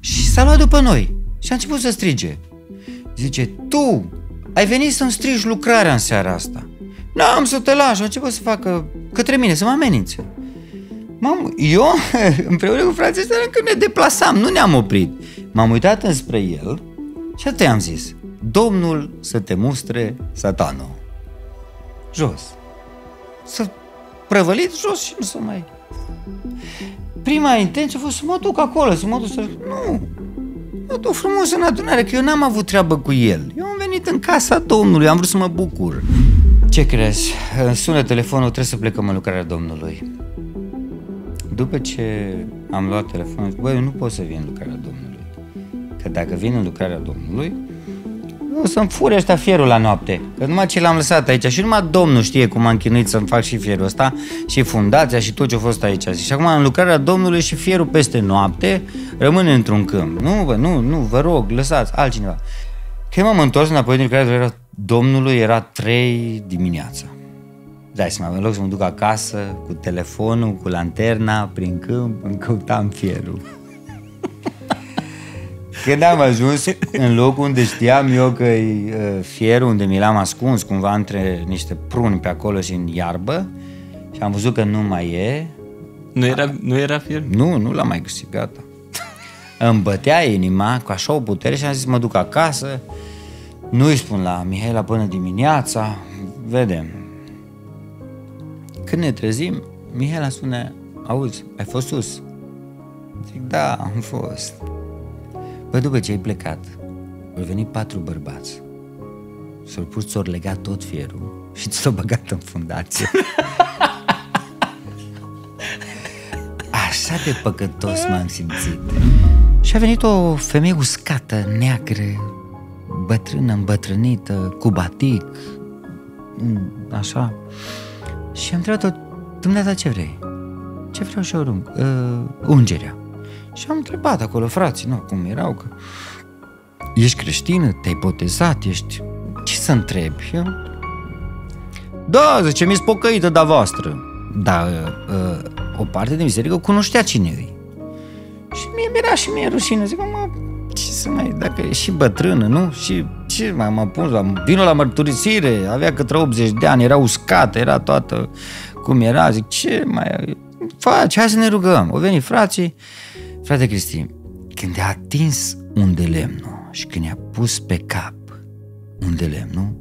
și s-a luat după noi și a început să strige. Zice, tu ai venit să-mi strigi lucrarea în seara asta. N-am da, să te lași, a început să facă către mine, să mă amenințe. am eu, împreună cu frații când ne deplasam, nu ne-am oprit. M-am uitat înspre el și atât i-am zis, Domnul să te mustre satanul. Jos. Să prăvălit jos și nu să mai prima intenție a fost să mă duc acolo, să mă duc să... Nu! Mă duc frumos în adunare, că eu n-am avut treabă cu el. Eu am venit în casa Domnului, am vrut să mă bucur. Ce crezi? Îmi sună telefonul, trebuie să plecăm în lucrarea Domnului. După ce am luat telefonul, băi, eu nu pot să vin în lucrarea Domnului. Că dacă vin în lucrarea Domnului, o să-mi fure ăștia fierul la noapte. Că numai ce l-am lăsat aici și numai Domnul știe cum am chinuit să-mi fac și fierul ăsta și fundația și tot ce a fost aici. Și acum în lucrarea Domnului și fierul peste noapte rămâne într-un câmp. Nu, bă, nu, nu, vă rog, lăsați altcineva. Când m-am întors înapoi din lucrarea era, Domnului era 3 dimineața. Dai mă în loc să mă duc acasă cu telefonul, cu lanterna, prin câmp, îmi căutam fierul. Când am ajuns în locul unde știam eu că e fierul, unde mi l-am ascuns cumva între niște pruni pe acolo și în iarbă, și am văzut că nu mai e. Nu era, nu era fier? Nu, nu l-am mai găsit, gata. Îmi bătea inima cu așa o putere și am zis mă duc acasă, nu i spun la Mihaela până dimineața, vedem. Când ne trezim, Mihaela spune, auzi, ai fost sus? Zic, da, am fost. Păi după ce ai plecat, au venit patru bărbați, s-au pus, s au legat tot fierul și ți l-au băgat în fundație. Așa de păcătos m-am simțit. Și a venit o femeie uscată, neagră, bătrână, îmbătrânită, cu batic, așa. Și am întrebat-o, dumneata ce vrei? Ce vreau și eu Uh, ungerea. Și am întrebat acolo, frații, nu, cum erau, că ești creștină, te-ai botezat, ești... Ce să întrebi? Eu? Da, zice, mi e spocăită de voastră. Dar uh, ă, ă, o parte din biserică cunoștea cine e. Și mie era și mie rușine. Zic, mă, ce să mai... Dacă e și bătrână, nu? Și ce mai am pus? Am, vinul la mărturisire, avea către 80 de ani, era uscată, era toată cum era. Zic, ce mai faci? Hai să ne rugăm. O veni frații, Frate Cristi, când a atins de lemnul și când i-a pus pe cap unde lemnul,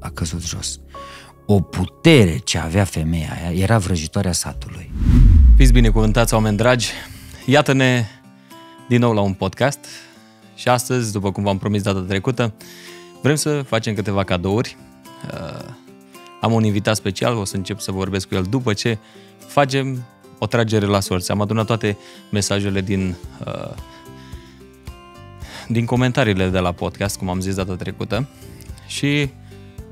a căzut jos. O putere ce avea femeia aia era vrăjitoarea satului. Fiți binecuvântați, oameni dragi! Iată-ne din nou la un podcast și astăzi, după cum v-am promis data trecută, vrem să facem câteva cadouri. Uh, am un invitat special, o să încep să vorbesc cu el după ce facem o tragere la sorți. Am adunat toate mesajele din, uh, din comentariile de la podcast, cum am zis data trecută, și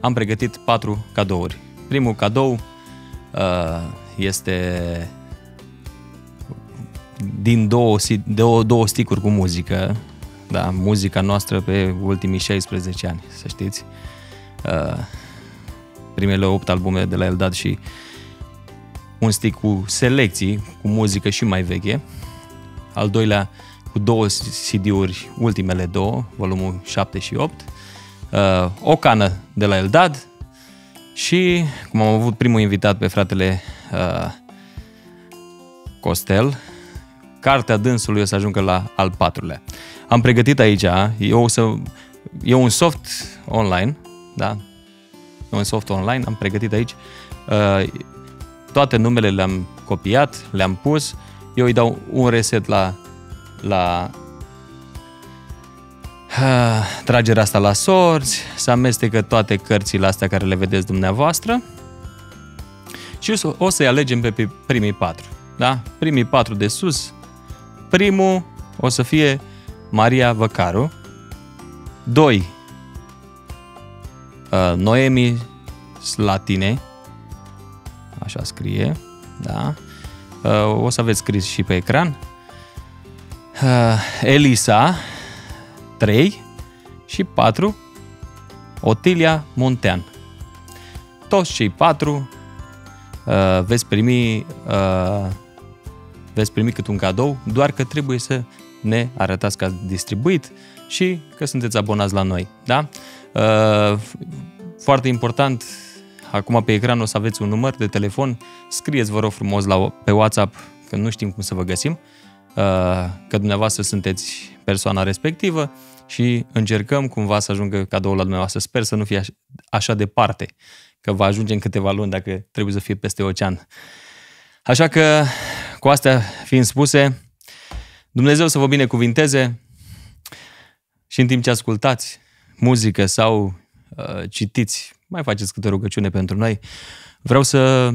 am pregătit patru cadouri. Primul cadou uh, este din două, două, două sticuri cu muzică, da, muzica noastră pe ultimii 16 ani, să știți. Uh, primele 8 albume de la Eldad și uh, un stick cu selecții, cu muzică și mai veche, al doilea cu două CD-uri, ultimele două, volumul 7 și 8, uh, o cană de la Eldad și, cum am avut primul invitat pe fratele uh, Costel, cartea dânsului o să ajungă la al patrulea. Am pregătit aici, eu o să, e un soft online, da? E un soft online, am pregătit aici uh, toate numele le-am copiat, le-am pus, eu îi dau un reset la, la tragerea asta la sorți, Să amestecă toate cărțile astea care le vedeți dumneavoastră și o să-i alegem pe primii patru. Da? Primii patru de sus, primul o să fie Maria Văcaru, Doi, uh, Noemi Slatine, așa scrie, da? Uh, o să aveți scris și pe ecran. Uh, Elisa 3 și 4 Otilia Montean. Toți cei patru uh, veți primi veți primi cât un cadou, doar că trebuie să ne arătați că ați distribuit și că sunteți abonați la noi. Da? foarte important Acum pe ecran o să aveți un număr de telefon. Scrieți, vă rog frumos, la, pe WhatsApp, că nu știm cum să vă găsim, uh, că dumneavoastră sunteți persoana respectivă și încercăm cumva să ajungă cadoul la dumneavoastră. Sper să nu fie așa departe, că va ajunge în câteva luni dacă trebuie să fie peste ocean. Așa că, cu astea fiind spuse, Dumnezeu să vă binecuvinteze și în timp ce ascultați muzică sau uh, citiți mai faceți câte rugăciune pentru noi. Vreau să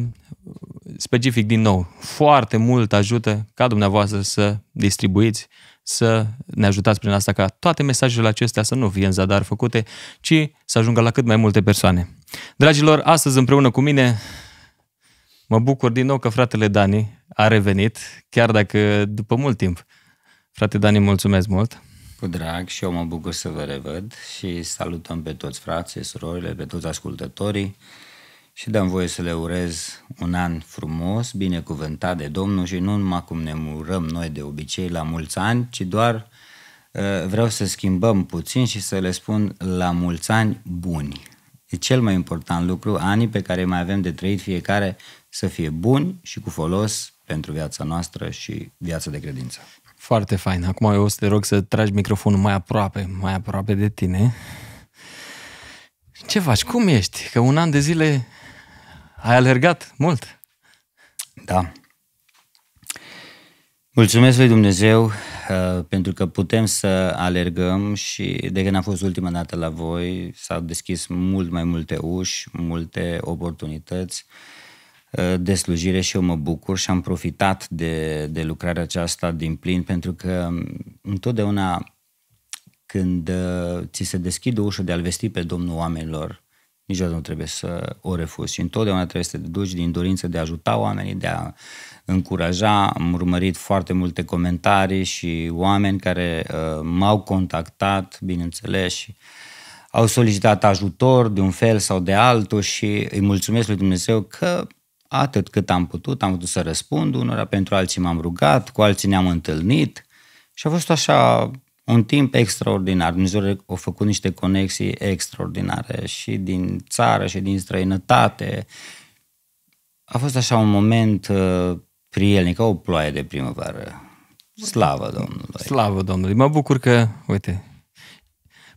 specific din nou, foarte mult ajută ca dumneavoastră să distribuiți, să ne ajutați prin asta ca toate mesajele acestea să nu fie în zadar făcute, ci să ajungă la cât mai multe persoane. Dragilor, astăzi împreună cu mine mă bucur din nou că fratele Dani a revenit, chiar dacă după mult timp. Frate Dani, mulțumesc mult! Cu drag și eu mă bucur să vă revăd și salutăm pe toți frații, surorile, pe toți ascultătorii și dăm voie să le urez un an frumos, binecuvântat de Domnul și nu numai cum ne murăm noi de obicei la mulți ani, ci doar uh, vreau să schimbăm puțin și să le spun la mulți ani buni. E cel mai important lucru, anii pe care mai avem de trăit fiecare să fie buni și cu folos pentru viața noastră și viața de credință. Foarte fain. Acum eu o să te rog să tragi microfonul mai aproape, mai aproape de tine. Ce faci? Cum ești? Că un an de zile ai alergat mult. Da. Mulțumesc lui Dumnezeu uh, pentru că putem să alergăm și de când am fost ultima dată la voi s-au deschis mult mai multe uși, multe oportunități. Uh, Uh, de slujire și eu mă bucur și am profitat de, de lucrarea aceasta din plin pentru că um, întotdeauna când uh, ți se deschide ușa de a-L vesti pe Domnul oamenilor, niciodată nu trebuie să o refuzi și întotdeauna trebuie să te duci din dorință de a ajuta oamenii, de a încuraja. Am urmărit foarte multe comentarii și oameni care uh, m-au contactat, bineînțeles, și au solicitat ajutor de un fel sau de altul și îi mulțumesc lui Dumnezeu că atât cât am putut, am putut să răspund unora, pentru alții m-am rugat, cu alții ne-am întâlnit și a fost așa un timp extraordinar. Dumnezeu a făcut niște conexii extraordinare și din țară și din străinătate. A fost așa un moment uh, prielnic, ca o ploaie de primăvară. Slavă Domnului! Slavă Domnului! Mă bucur că, uite,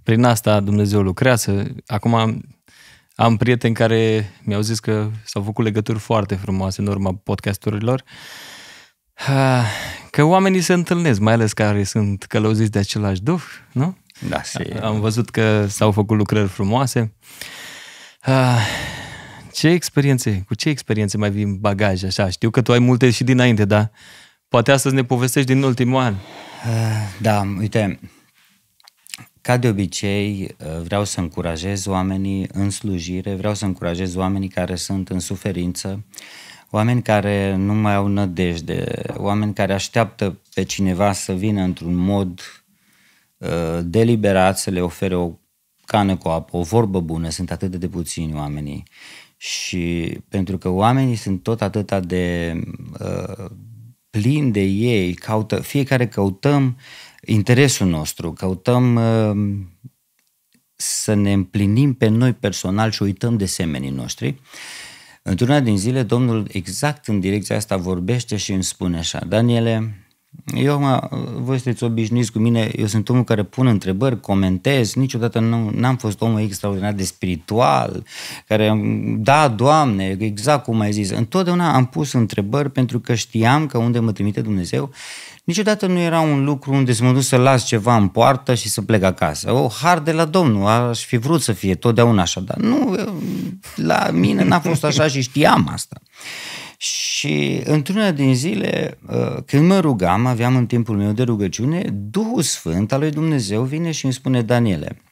prin asta Dumnezeu lucrează. Acum am prieteni care mi-au zis că s-au făcut legături foarte frumoase în urma podcasturilor, ah, că oamenii se întâlnesc, mai ales care sunt călăuziți de același duh, nu? Da, și... Am văzut că s-au făcut lucrări frumoase. Ah, ce experiențe, cu ce experiențe mai vin bagaj așa? Știu că tu ai multe și dinainte, da? Poate astăzi ne povestești din ultimul an. Ah, da, uite, ca de obicei, uh, vreau să încurajez oamenii în slujire, vreau să încurajez oamenii care sunt în suferință, oameni care nu mai au nădejde, oameni care așteaptă pe cineva să vină într-un mod uh, deliberat să le ofere o cană cu apă, o vorbă bună, sunt atât de puțini oamenii. Și pentru că oamenii sunt tot atât de uh, plini de ei, caută, fiecare căutăm interesul nostru, căutăm uh, să ne împlinim pe noi personal și uităm de semenii noștri. Într-una din zile, Domnul exact în direcția asta vorbește și îmi spune așa, Daniele, eu acum, uh, voi sunteți obișnuiți cu mine, eu sunt omul care pun întrebări, comentez, niciodată nu, n-am fost omul extraordinar de spiritual, care, da, Doamne, exact cum ai zis, întotdeauna am pus întrebări pentru că știam că unde mă trimite Dumnezeu Niciodată nu era un lucru unde să mă duc să las ceva în poartă și să plec acasă. O, har de la Domnul, aș fi vrut să fie totdeauna așa, dar nu, la mine n-a fost așa și știam asta. Și într-una din zile, uh, când mă rugam, aveam în timpul meu de rugăciune, Duhul Sfânt al lui Dumnezeu vine și îmi spune, Daniele,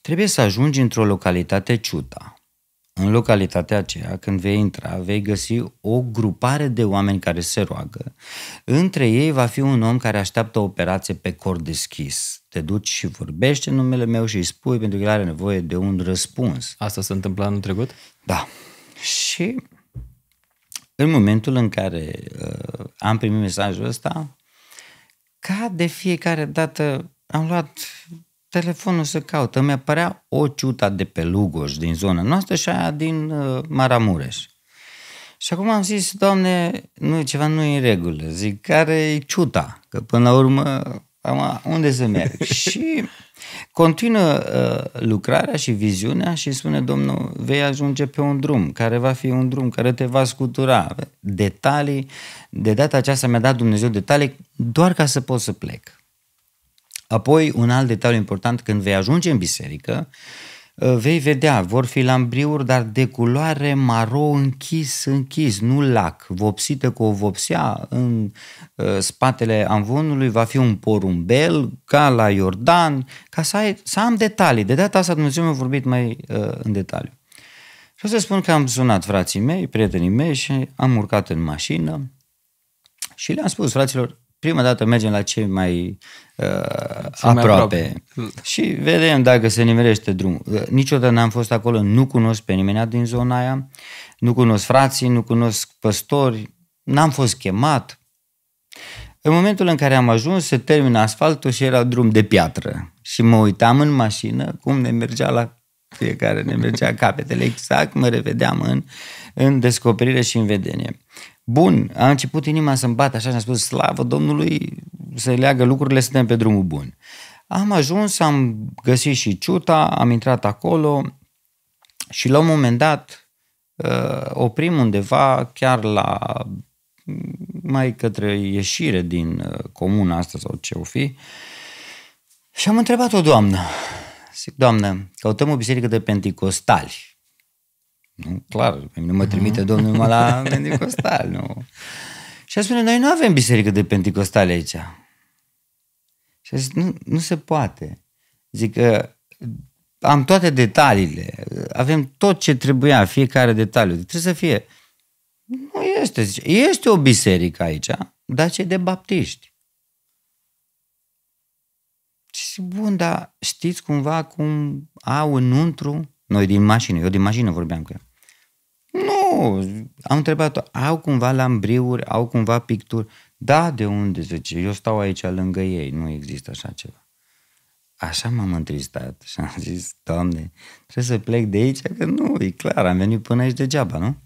trebuie să ajungi într-o localitate ciuta în localitatea aceea, când vei intra, vei găsi o grupare de oameni care se roagă. Între ei va fi un om care așteaptă o operație pe cor deschis. Te duci și vorbești în numele meu și îi spui pentru că el are nevoie de un răspuns. Asta s-a întâmplat în trecut? Da. Și în momentul în care uh, am primit mesajul ăsta, ca de fiecare dată am luat telefonul să caută. mi a părea o ciuta de pe Lugoș din zona noastră și aia din uh, Maramureș. Și acum am zis, doamne, nu, ceva nu e în regulă. Zic, care e ciuta? Că până la urmă, am, unde să merg? și continuă uh, lucrarea și viziunea și spune, domnul, vei ajunge pe un drum, care va fi un drum, care te va scutura. Detalii, de data aceasta mi-a dat Dumnezeu detalii doar ca să pot să plec. Apoi, un alt detaliu important, când vei ajunge în biserică, uh, vei vedea, vor fi lambriuri, dar de culoare maro închis, închis, nu lac, vopsită cu o vopsea, în uh, spatele amvonului va fi un porumbel, ca la Iordan, ca să, ai, să am detalii. De data asta Dumnezeu mi-a vorbit mai uh, în detaliu. Și o să spun că am sunat frații mei, prietenii mei și am urcat în mașină și le-am spus, fraților, prima dată mergem la cei mai uh, aproape. aproape și vedem dacă se nimerește drumul. Uh, niciodată n-am fost acolo, nu cunosc pe nimeni din zona aia, nu cunosc frații, nu cunosc păstori, n-am fost chemat. În momentul în care am ajuns, se termină asfaltul și era drum de piatră. Și mă uitam în mașină cum ne mergea la fiecare, ne mergea capetele exact, mă revedeam în, în descoperire și în vedenie. Bun, a început inima să-mi bată așa și am spus, slavă Domnului, să leagă lucrurile, suntem pe drumul bun. Am ajuns, am găsit și ciuta, am intrat acolo și la un moment dat uh, oprim undeva chiar la mm, mai către ieșire din uh, comuna asta sau ce o fi și am întrebat o doamnă, zic, doamnă, căutăm o biserică de penticostali. Nu, clar, pe mine mă trimite Domnul numai la Pentecostal, nu? Și a spune, noi nu avem biserică de Pentecostal aici. Și a zis, nu, nu se poate. Zic că am toate detaliile, avem tot ce trebuia, fiecare detaliu. Trebuie să fie. Nu este, zice. Este o biserică aici, dar ce de baptiști. Și zic, bun, dar știți cumva cum au înăuntru, noi din mașină, eu din mașină vorbeam cu el, nu, am întrebat au cumva lambriuri, au cumva picturi? Da, de unde, zice, eu stau aici lângă ei, nu există așa ceva. Așa m-am întristat și am zis, Doamne, trebuie să plec de aici, că nu, e clar, am venit până aici degeaba, nu?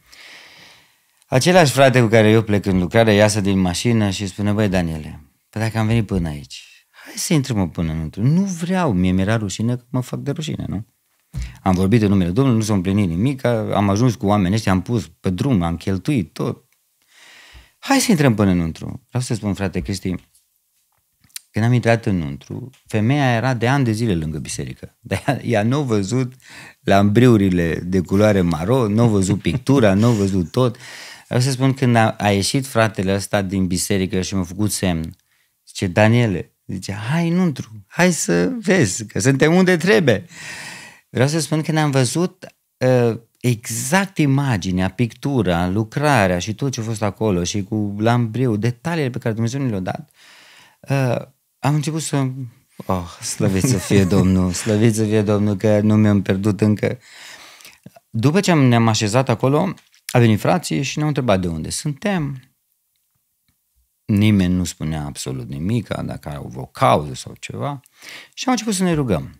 Același frate cu care eu plec în lucrare iasă din mașină și spune, băi, Daniele, păi dacă am venit până aici, hai să intrăm până înăuntru. Nu vreau, mie mi-era rușine că mă fac de rușine, nu? Am vorbit în numele Domnului, nu s-a împlinit nimic, am ajuns cu oamenii ăștia, am pus pe drum, am cheltuit tot. Hai să intrăm până înăuntru. Vreau să spun, frate Cristi, când am intrat înăuntru, femeia era de ani de zile lângă biserică. Dar ea, ea nu a văzut lambriurile de culoare maro, nu a văzut pictura, nu a văzut tot. Vreau să spun, când a, a ieșit fratele ăsta din biserică și mi-a făcut semn, zice, Daniele, zice, hai înăuntru, hai să vezi, că suntem unde trebuie. Vreau să spun că ne-am văzut uh, exact imaginea, pictura, lucrarea și tot ce a fost acolo și cu lambriu, detaliile pe care Dumnezeu ne le-a dat, uh, am început să... Oh, slăvit să fie Domnul, slăvit să fie Domnul că nu mi-am pierdut încă. După ce ne-am așezat acolo, a venit frații și ne-au întrebat de unde suntem. Nimeni nu spunea absolut nimic, dacă au o cauză sau ceva. Și am început să ne rugăm.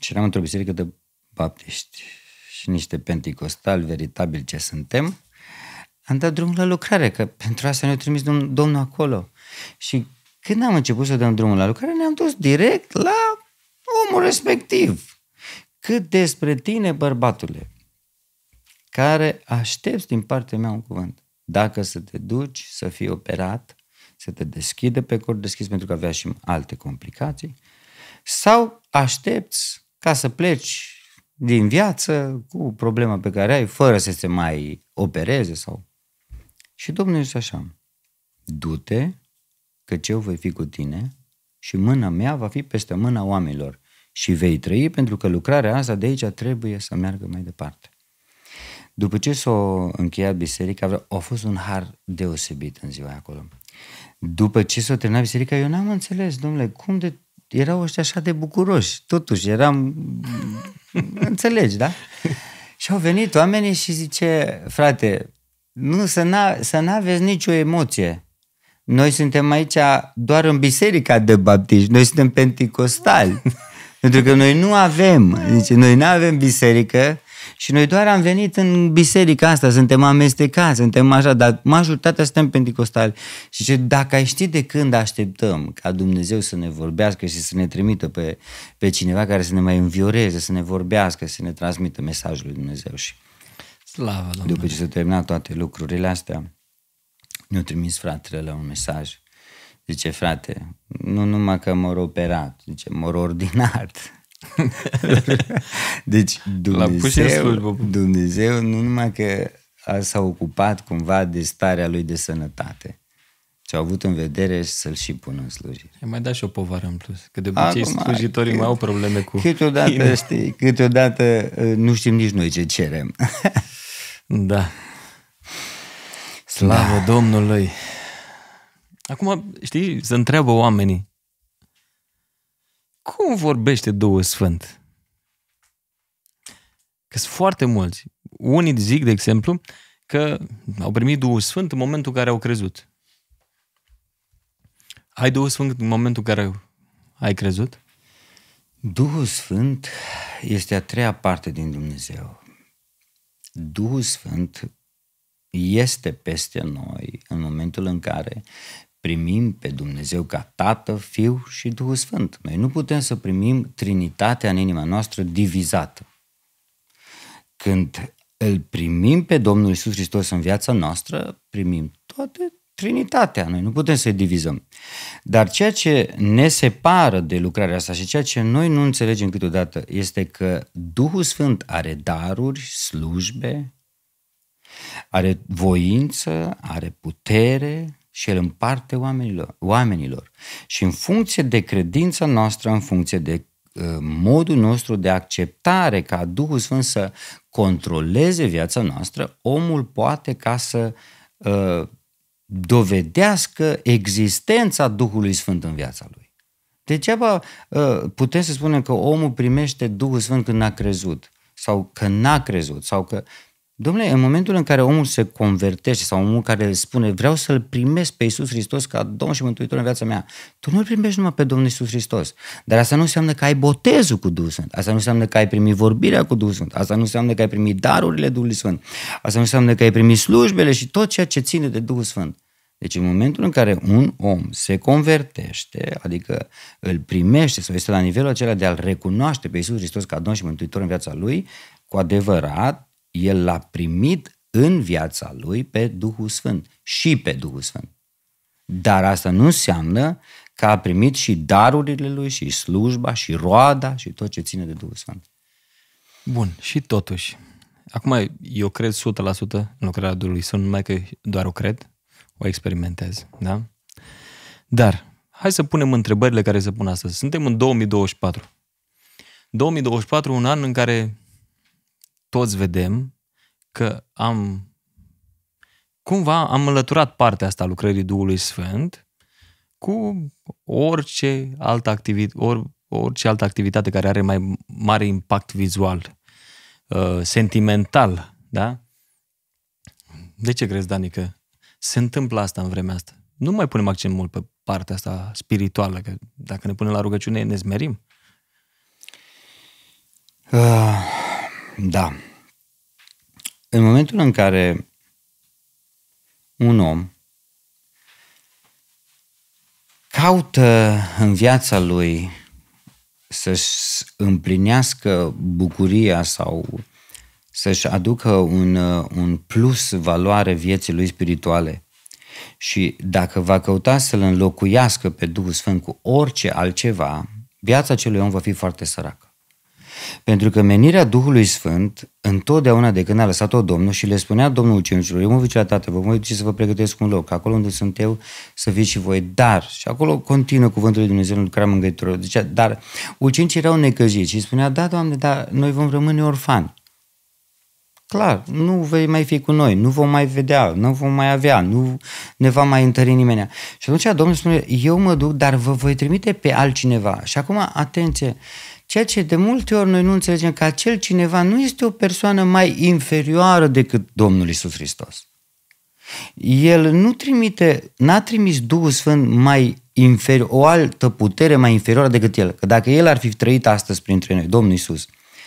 Și eram într-o biserică de baptiști și niște penticostali veritabili ce suntem, am dat drumul la lucrare, că pentru asta ne-a trimis Domnul acolo. Și când am început să dăm drumul la lucrare, ne-am dus direct la omul respectiv. Cât despre tine, bărbatule, care aștepți din partea mea un cuvânt. Dacă să te duci, să fii operat, să te deschidă pe cor deschis pentru că avea și alte complicații, sau aștepți ca să pleci din viață cu problema pe care ai, fără să se mai opereze sau... Și Domnul zice așa, du-te, că eu voi fi cu tine și mâna mea va fi peste mâna oamenilor și vei trăi pentru că lucrarea asta de aici trebuie să meargă mai departe. După ce s-a încheiat biserica, a fost un har deosebit în ziua acolo. După ce s-a terminat biserica, eu n-am înțeles, domnule, cum de erau ăștia așa de bucuroși. Totuși, eram... Înțelegi, da? Și au venit oamenii și zice, frate, nu, să, n să aveți nicio emoție. Noi suntem aici doar în biserica de baptiști, noi suntem penticostali. Pentru că noi nu avem, zice, noi nu avem biserică, și noi doar am venit în biserica asta, suntem amestecați, suntem așa, dar majoritatea suntem pentecostali. Și ce dacă ai ști de când așteptăm ca Dumnezeu să ne vorbească și să ne trimită pe, pe cineva care să ne mai învioreze, să ne vorbească, să ne transmită mesajul lui Dumnezeu. Și Slavă Domnului. După ce s-au terminat toate lucrurile astea, ne-a trimis fratele la un mesaj. Zice, frate, nu numai că m-au operat, zice, m-au ordinat. deci Dumnezeu, Dumnezeu nu numai că a s-a ocupat cumva de starea lui de sănătate, ce au avut în vedere să-l și pună în slujire. E mai da și o povară în plus, că de obicei Acum, slujitorii cât, mai au probleme cu... Câteodată, inima. știi, câteodată nu știm nici noi ce cerem. da. Slavă da. Domnului! Acum, știi, se întreabă oamenii, cum vorbește Duhul Sfânt? Că sunt foarte mulți. Unii zic, de exemplu, că au primit Duhul Sfânt în momentul în care au crezut. Ai Duhul Sfânt în momentul în care ai crezut? Duhul Sfânt este a treia parte din Dumnezeu. Duhul Sfânt este peste noi în momentul în care primim pe Dumnezeu ca Tată, Fiu și Duhul Sfânt. Noi nu putem să primim Trinitatea în inima noastră divizată. Când îl primim pe Domnul Isus Hristos în viața noastră, primim toate Trinitatea. Noi nu putem să divizăm. Dar ceea ce ne separă de lucrarea asta și ceea ce noi nu înțelegem câteodată este că Duhul Sfânt are daruri, slujbe, are voință, are putere, și El împarte oamenilor, oamenilor. Și în funcție de credința noastră, în funcție de uh, modul nostru de acceptare ca Duhul Sfânt să controleze viața noastră, omul poate ca să uh, dovedească existența Duhului Sfânt în viața lui. Degeaba uh, putem să spunem că omul primește Duhul Sfânt când n-a crezut sau că n-a crezut sau că Domnule, în momentul în care omul se convertește sau omul care spune vreau să-L primesc pe Iisus Hristos ca Domn și Mântuitor în viața mea, tu nu-L primești numai pe Domnul Iisus Hristos. Dar asta nu înseamnă că ai botezul cu Duhul Sfânt, asta nu înseamnă că ai primit vorbirea cu Duhul Sfânt, asta nu înseamnă că ai primit darurile Duhului Sfânt, asta nu înseamnă că ai primit slujbele și tot ceea ce ține de Duhul Sfânt. Deci în momentul în care un om se convertește, adică îl primește sau este la nivelul acela de a-L recunoaște pe Iisus Hristos ca Domn și Mântuitor în viața lui, cu adevărat, el l-a primit în viața lui pe Duhul Sfânt și pe Duhul Sfânt. Dar asta nu înseamnă că a primit și darurile lui și slujba și roada și tot ce ține de Duhul Sfânt. Bun, și totuși, acum eu cred 100% în lucrarea Duhului Sfânt, numai că doar o cred, o experimentez, da? Dar, hai să punem întrebările care se pun astăzi. Suntem în 2024. 2024, un an în care toți vedem că am cumva am înlăturat partea asta a lucrării Duhului Sfânt cu orice altă, activi- or, orice altă activitate care are mai mare impact vizual, uh, sentimental, da? De ce crezi, Dani, că se întâmplă asta în vremea asta? Nu mai punem accent mult pe partea asta spirituală, că dacă ne punem la rugăciune ne zmerim. Uh da. În momentul în care un om caută în viața lui să-și împlinească bucuria sau să-și aducă un, un plus valoare vieții lui spirituale și dacă va căuta să-l înlocuiască pe Duhul Sfânt cu orice altceva, viața acelui om va fi foarte săracă. Pentru că menirea Duhului Sfânt, întotdeauna de când a lăsat-o Domnul și le spunea Domnul ucenicilor, eu mă duc la Tatăl, vă mă să vă pregătesc un loc, acolo unde sunt eu, să fiți și voi. Dar, și acolo continuă cuvântul lui Dumnezeu în lucrarea mângâietorului, deci, dar ucenicii erau necăjiți și spunea, da, Doamne, dar noi vom rămâne orfani. Clar, nu vei mai fi cu noi, nu vom mai vedea, nu vom mai avea, nu ne va mai întări nimeni. Și atunci Domnul spune, eu mă duc, dar vă voi trimite pe altcineva. Și acum, atenție, Ceea ce de multe ori noi nu înțelegem că acel cineva nu este o persoană mai inferioară decât Domnul Isus Hristos. El nu trimite, n-a trimis Duhul Sfânt mai inferi- o altă putere mai inferioară decât el. Că dacă el ar fi trăit astăzi printre noi, Domnul Isus,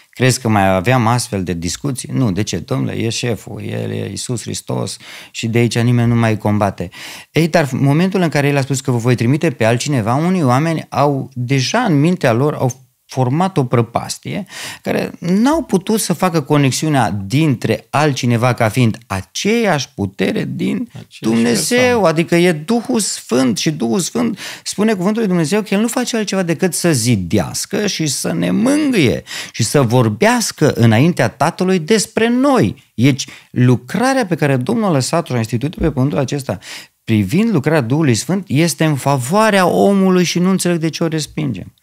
crezi că mai aveam astfel de discuții? Nu, de ce? Domnule, e șeful, el e Isus Hristos și de aici nimeni nu mai combate. Ei, dar momentul în care el a spus că vă voi trimite pe altcineva, unii oameni au deja în mintea lor, au format o prăpastie care n-au putut să facă conexiunea dintre altcineva ca fiind aceeași putere din aceeași Dumnezeu. Persoană. Adică e Duhul Sfânt și Duhul Sfânt spune cuvântul lui Dumnezeu că El nu face altceva decât să zidească și să ne mângâie și să vorbească înaintea Tatălui despre noi. Deci lucrarea pe care Domnul a lăsat-o în pe pământul acesta privind lucrarea Duhului Sfânt este în favoarea omului și nu înțeleg de ce o respingem.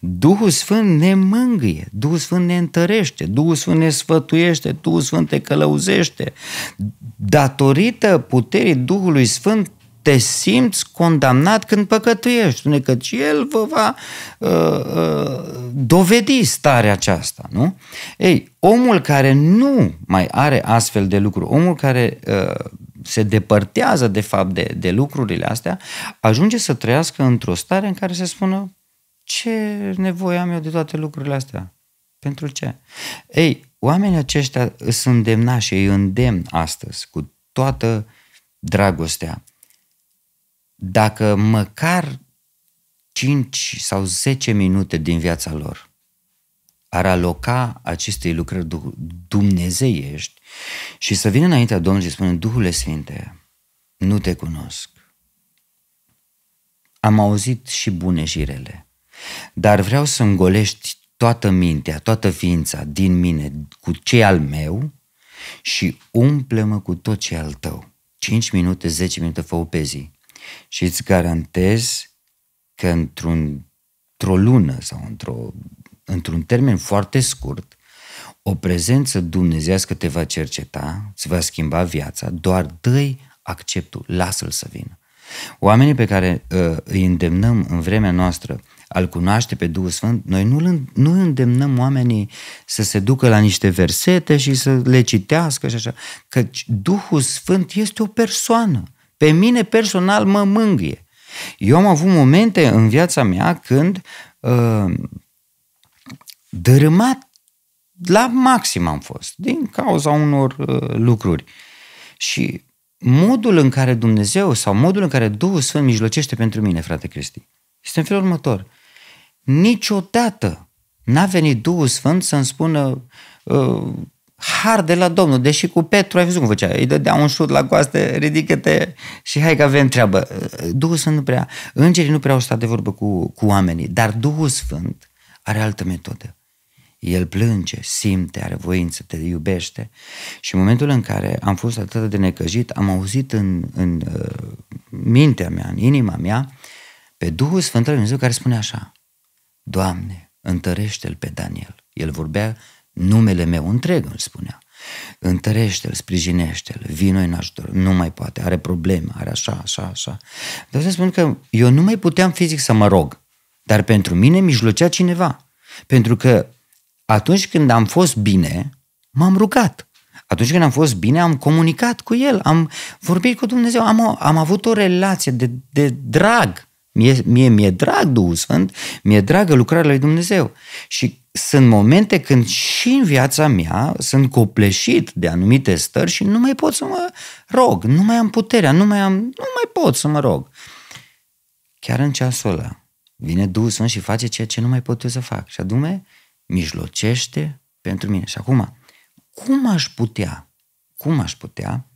Duhul Sfânt ne mângâie, Duhul Sfânt ne întărește, Duhul Sfânt ne sfătuiește, Duhul Sfânt te călăuzește. Datorită puterii Duhului Sfânt te simți condamnat când păcătuiești. Spune că El vă va uh, uh, dovedi starea aceasta, nu? Ei, omul care nu mai are astfel de lucruri, omul care uh, se depărtează, de fapt, de, de lucrurile astea, ajunge să trăiască într-o stare în care se spună ce nevoie am eu de toate lucrurile astea? Pentru ce? Ei, oamenii aceștia sunt demnași, și îi îndemn astăzi cu toată dragostea. Dacă măcar 5 sau 10 minute din viața lor ar aloca acestei lucrări dumnezeiești și să vină înaintea Domnului și spune, Duhule Sfinte, nu te cunosc. Am auzit și bune și rele dar vreau să îngolești toată mintea, toată ființa din mine cu ce al meu și umple-mă cu tot ce al tău. 5 minute, 10 minute, fă pe zi. Și îți garantez că într-un, într-o lună sau într-o, într-un termen foarte scurt, o prezență dumnezească te va cerceta, îți va schimba viața, doar dă-i acceptul, lasă-l să vină. Oamenii pe care uh, îi îndemnăm în vremea noastră al cunoaște pe Duhul Sfânt, noi nu, nu îndemnăm oamenii să se ducă la niște versete și să le citească și așa, căci Duhul Sfânt este o persoană. Pe mine personal mă mângâie. Eu am avut momente în viața mea când uh, dărâmat la maxim am fost, din cauza unor uh, lucruri. Și modul în care Dumnezeu sau modul în care Duhul Sfânt mijlocește pentru mine, frate Cristi, este în felul următor. Niciodată n-a venit Duhul Sfânt să-mi spună uh, har de la Domnul, deși cu Petru ai văzut cum făcea, îi dădea un șut la coaste, ridică-te și hai că avem treabă. Ă, Duhul Sfânt nu prea, îngerii nu prea au stat de vorbă cu, cu oamenii, dar Duhul Sfânt are altă metodă. El plânge, simte, are voință, te iubește. Și în momentul în care am fost atât de necăjit, am auzit în, în uh, mintea mea, în inima mea, pe Duhul Sfânt al Dumnezeu care spune așa, Doamne, întărește-l pe Daniel. El vorbea numele meu întreg, îmi spunea. Întărește-l, sprijinește-l, vino în ajutor, nu mai poate, are probleme, are așa, așa, așa. Dar să spun că eu nu mai puteam fizic să mă rog, dar pentru mine mijlocea cineva. Pentru că atunci când am fost bine, m-am rugat. Atunci când am fost bine, am comunicat cu el, am vorbit cu Dumnezeu, am, am avut o relație de, de drag Mie, mie mi-e drag Duhul Sfânt, mi-e dragă lucrarea lui Dumnezeu. Și sunt momente când și în viața mea sunt copleșit de anumite stări și nu mai pot să mă rog, nu mai am puterea, nu mai, am, nu mai pot să mă rog. Chiar în ceasul ăla vine Duhul Sfânt și face ceea ce nu mai pot eu să fac. Și adume, mijlocește pentru mine. Și acum, cum aș putea, cum aș putea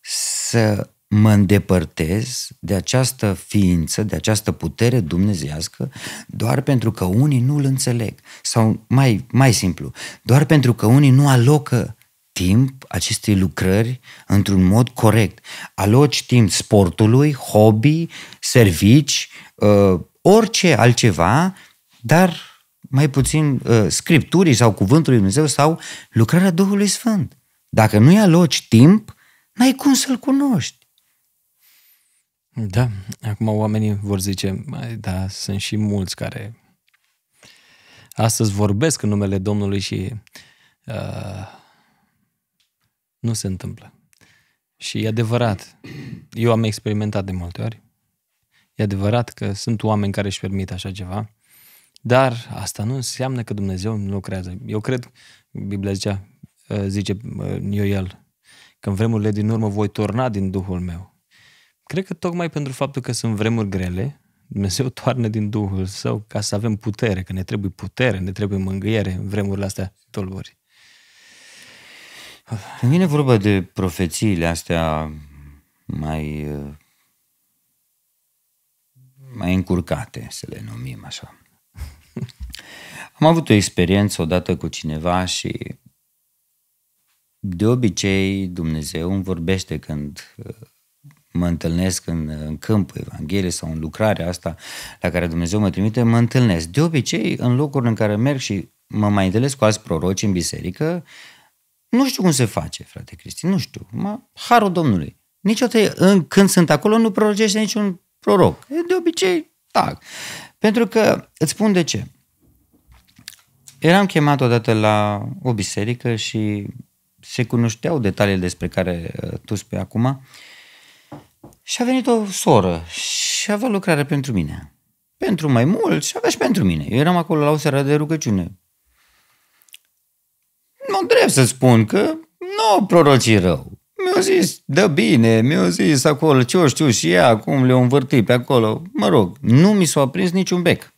să mă îndepărtez de această ființă, de această putere dumnezească, doar pentru că unii nu îl înțeleg. Sau mai, mai simplu, doar pentru că unii nu alocă timp acestei lucrări într-un mod corect. Aloci timp sportului, hobby, servici, uh, orice altceva, dar mai puțin uh, scripturii sau cuvântului Dumnezeu sau lucrarea Duhului Sfânt. Dacă nu-i aloci timp, n-ai cum să-L cunoști. Da, acum oamenii vor zice, da, sunt și mulți care astăzi vorbesc în numele Domnului și uh, nu se întâmplă. Și e adevărat, eu am experimentat de multe ori, e adevărat că sunt oameni care își permit așa ceva, dar asta nu înseamnă că Dumnezeu nu lucrează. Eu cred, Biblia zicea, uh, zice eu uh, el, că în vremurile din urmă voi torna din Duhul meu Cred că tocmai pentru faptul că sunt vremuri grele, Dumnezeu toarnă din Duhul Său ca să avem putere, că ne trebuie putere, ne trebuie mângâiere în vremurile astea tolbori. Când vine vorba de profețiile astea mai eh, mai încurcate, să le numim așa. Am avut o experiență odată cu cineva și de obicei Dumnezeu îmi vorbește când eh, mă întâlnesc în, în câmpul Evangheliei sau în lucrarea asta la care Dumnezeu mă trimite, mă întâlnesc. De obicei, în locuri în care merg și mă mai întâlnesc cu alți proroci în biserică, nu știu cum se face, frate Cristi, nu știu. Mă, harul Domnului. Niciodată, în, când sunt acolo, nu prorogește niciun proroc. De obicei, tac. Pentru că, îți spun de ce. Eram chemat odată la o biserică și se cunoșteau detaliile despre care uh, tu spui acum. Uh, și a venit o soră și avea lucrare pentru mine. Pentru mai mult și avea și pentru mine. Eu eram acolo la o seară de rugăciune. Nu trebuie să spun că nu o proroci rău. Mi-au zis, dă bine, mi-au zis acolo, ce o știu și ea, cum le-o învârti pe acolo. Mă rog, nu mi s-a prins niciun bec.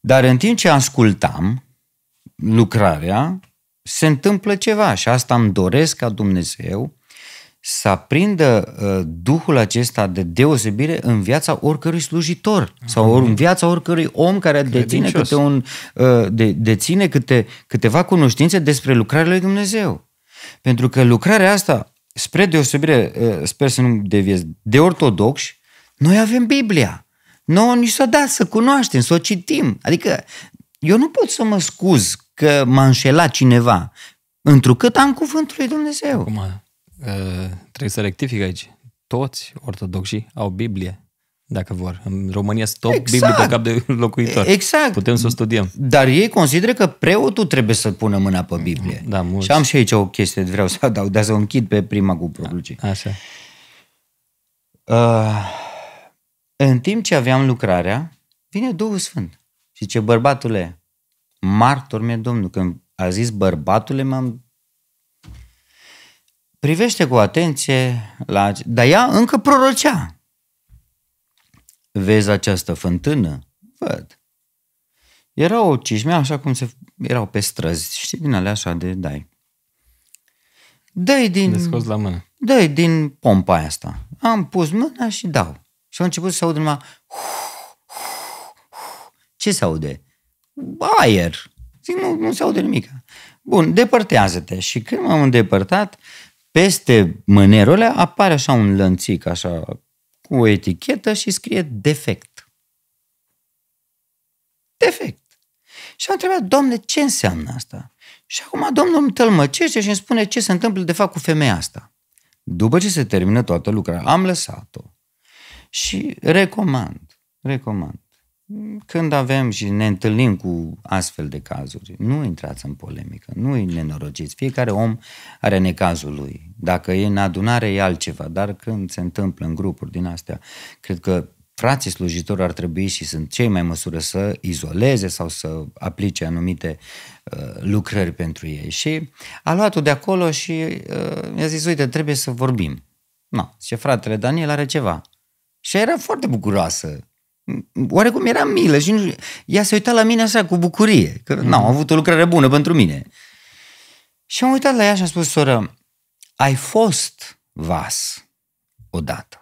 Dar în timp ce ascultam lucrarea, se întâmplă ceva și asta îmi doresc ca Dumnezeu să aprindă uh, duhul acesta de deosebire în viața oricărui slujitor Amin. sau în viața oricărui om care Credincios. deține, câte un, uh, de, deține câte, câteva cunoștințe despre lucrarea lui Dumnezeu. Pentru că lucrarea asta, spre deosebire, uh, sper să nu deviez, de ortodoxi, noi avem Biblia. Noi ni s-o dat să cunoaștem, să o citim. Adică eu nu pot să mă scuz că m-a înșelat cineva, întrucât am cuvântul lui Dumnezeu. Acum, Eh, trebuie să rectific aici. Toți ortodoxii au Biblie dacă vor. În România stop exact. Biblie pe exact. cap de locuitor. Exact. Putem să o studiem. Dar ei consideră că preotul trebuie să pună mâna pe Biblie. Da, mulți. Și am și aici o chestie, vreau să adaug, dar să o închid pe prima cu prolucii. Da, așa. Uh, în timp ce aveam lucrarea, vine Duhul Sfânt. Și ce bărbatule, martor mi-e Domnul. Când a zis bărbatule, m-am privește cu atenție la... Dar ea încă prorocea. Vezi această fântână? Văd. Era o cișmea așa cum se... Erau pe străzi, știi, din alea așa de dai. Dă-i din... De la mână. dă din pompa asta. Am pus mâna și dau. Și a început să aud numai... Ce se aude? Aer. Zic, nu, nu se aude nimic. Bun, depărtează-te. Și când m-am îndepărtat, uh, peste mânerul ăla apare așa un lănțic, așa, cu o etichetă și scrie defect. Defect. Și am întrebat, domne, ce înseamnă asta? Și acum domnul îmi tălmăcește și îmi spune ce se întâmplă de fapt cu femeia asta. După ce se termină toată lucrarea, am lăsat-o. Și recomand, recomand când avem și ne întâlnim cu astfel de cazuri, nu intrați în polemică, nu îi nenorociți. Fiecare om are necazul lui. Dacă e în adunare, e altceva, dar când se întâmplă în grupuri din astea, cred că frații slujitori ar trebui și sunt cei mai măsură să izoleze sau să aplice anumite uh, lucrări pentru ei. Și a luat-o de acolo și uh, mi-a zis, uite, trebuie să vorbim. Nu, no. și fratele Daniel are ceva. Și era foarte bucuroasă oarecum era milă și nu, ea se uita la mine așa cu bucurie, că mm. n-au avut o lucrare bună pentru mine. Și am uitat la ea și am spus, soră, ai fost vas odată.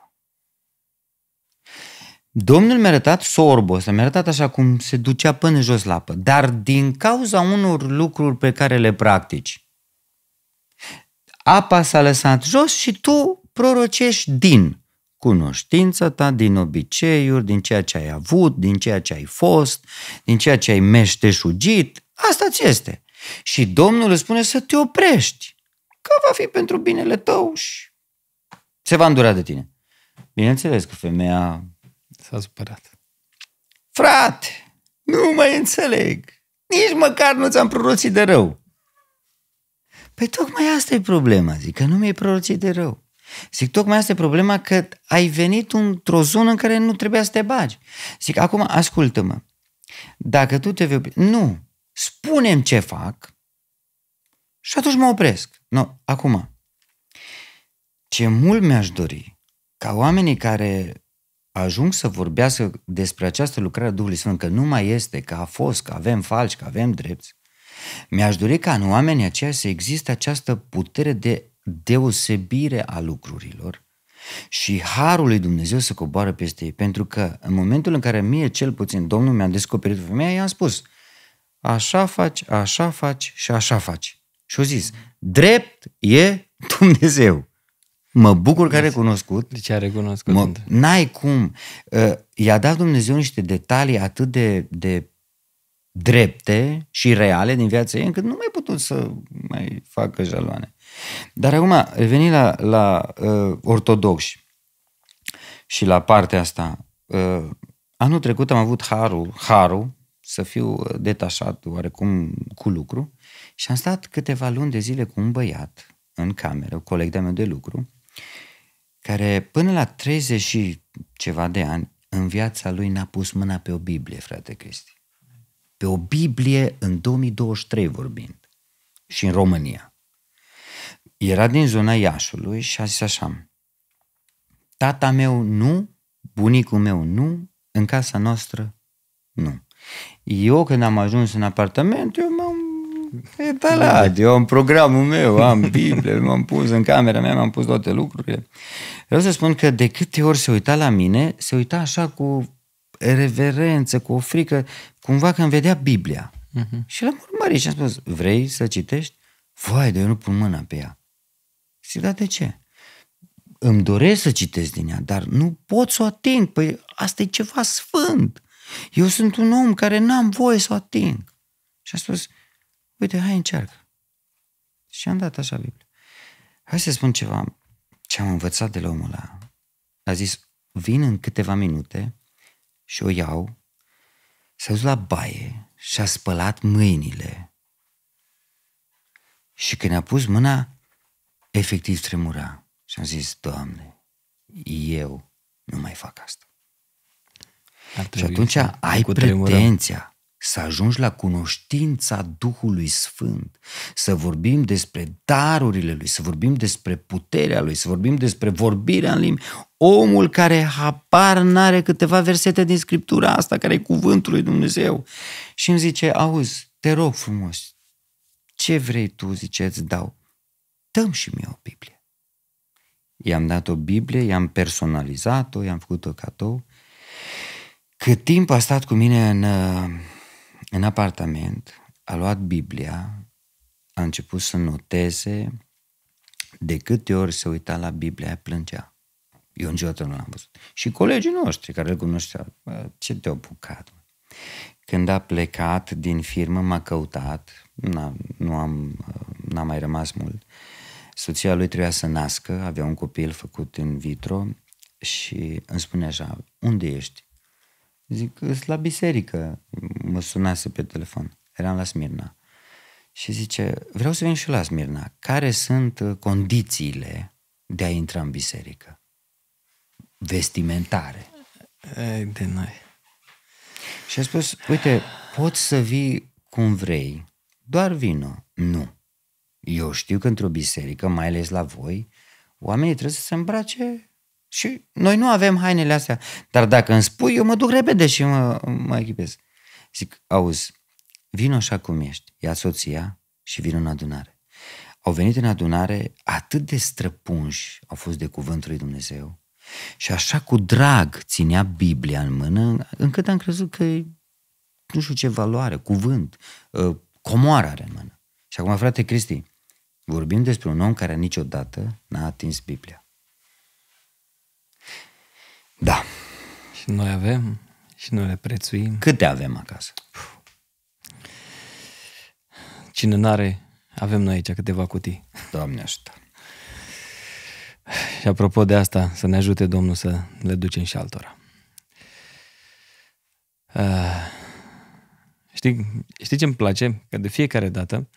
Domnul mi-a arătat sorbul ăsta, mi-a arătat așa cum se ducea până jos la apă, dar din cauza unor lucruri pe care le practici, apa s-a lăsat jos și tu prorocești din cunoștința ta din obiceiuri, din ceea ce ai avut, din ceea ce ai fost, din ceea ce ai meșteșugit. Asta ți este. Și Domnul îți spune să te oprești, că va fi pentru binele tău și se va îndura de tine. Bineînțeles că femeia... S-a supărat. Frate, nu mai înțeleg. Nici măcar nu ți-am proroțit de rău. Păi tocmai asta e problema, zic, că nu mi-ai proroțit de rău. Zic, tocmai asta e problema că ai venit într-o zonă în care nu trebuia să te bagi. Zic, acum ascultă-mă. Dacă tu te vei Nu! Spunem ce fac și atunci mă opresc. Nu, no, acum. Ce mult mi-aș dori ca oamenii care ajung să vorbească despre această lucrare a Duhului Sfânt, că nu mai este, că a fost, că avem falci, că avem drepți, mi-aș dori ca în oamenii aceia să existe această putere de deosebire a lucrurilor și harul lui Dumnezeu să coboară peste ei. Pentru că în momentul în care mie cel puțin Domnul mi-a descoperit femeia, i-am spus, așa faci, așa faci și așa faci. Și au zis, drept e Dumnezeu. Mă bucur că a recunoscut. ce a recunoscut. Mă, n-ai cum. Ă, i-a dat Dumnezeu niște detalii atât de, de drepte și reale din viața ei, încât nu mai putut să mai facă jaloane. Dar acum, reveni la, la uh, ortodoxi și la partea asta. Uh, anul trecut am avut harul, harul să fiu detașat oarecum cu lucru și am stat câteva luni de zile cu un băiat în cameră, coleg de meu de lucru, care până la 30 și ceva de ani în viața lui n-a pus mâna pe o Biblie, frate Cristi. Pe o Biblie în 2023 vorbind și în România era din zona Iașului și a zis așa, tata meu nu, bunicul meu nu, în casa noastră nu. Eu când am ajuns în apartament, eu m-am etalat, eu am programul meu, am Biblie, m-am pus în camera mea, m-am pus toate lucrurile. Vreau să spun că de câte ori se uita la mine, se uita așa cu reverență, cu o frică, cumva că îmi vedea Biblia. Uh-huh. Și l-am urmărit și am spus, vrei să citești? Vai, de eu nu pun mâna pe ea. Zic, da, de ce? Îmi doresc să citesc din ea, dar nu pot să o ating. Păi asta e ceva sfânt. Eu sunt un om care n-am voie să o ating. Și a spus, uite, hai încearcă. Și am dat așa Biblia. Hai să spun ceva ce am învățat de la omul ăla. A zis, vin în câteva minute și o iau, s-a dus la baie și a spălat mâinile. Și când a pus mâna efectiv tremura și am zis, Doamne, eu nu mai fac asta. Și atunci ai pretenția să ajungi la cunoștința Duhului Sfânt, să vorbim despre darurile Lui, să vorbim despre puterea Lui, să vorbim despre vorbirea în limbi. Omul care apar n-are câteva versete din Scriptura asta, care e cuvântul lui Dumnezeu. Și îmi zice, auzi, te rog frumos, ce vrei tu, zice, îți dau dăm și mie o Biblie. I-am dat o Biblie, i-am personalizat-o, i-am făcut-o cadou. Cât timp a stat cu mine în, uh, în apartament, a luat Biblia, a început să noteze, de câte ori se uita la Biblia, aia plângea. Eu niciodată nu l-am văzut. Și colegii noștri care îl cunoșteau, ce te-au bucat? Când a plecat din firmă, m-a căutat, n-a, nu am, uh, n-a mai rămas mult, uh, Soția lui trebuia să nască, avea un copil făcut în vitro și îmi spune așa, unde ești? Zic, sunt la biserică, mă sunase pe telefon, eram la Smirna. Și zice, vreau să vin și la Smirna, care sunt uh, condițiile de a intra în biserică? Vestimentare. Ei, de noi. Și a spus, uite, poți să vii cum vrei, doar vino. Nu. Eu știu că într-o biserică, mai ales la voi, oamenii trebuie să se îmbrace și noi nu avem hainele astea. Dar dacă îmi spui, eu mă duc repede și mă, mă echipez. Zic, auzi, vin așa cum ești, ia soția și vin în adunare. Au venit în adunare atât de străpunși, au fost de cuvântul lui Dumnezeu, și așa cu drag ținea Biblia în mână, încât am crezut că nu știu ce valoare, cuvânt, uh, comoară are în mână. Și acum, frate Cristi, Vorbim despre un om care niciodată n-a atins Biblia. Da. Și noi avem și noi le prețuim. Câte avem acasă? Cine n-are, avem noi aici câteva cutii. Doamne ajută! Și apropo de asta, să ne ajute Domnul să le ducem și altora. Ah. știi, știi ce îmi place? Că de fiecare dată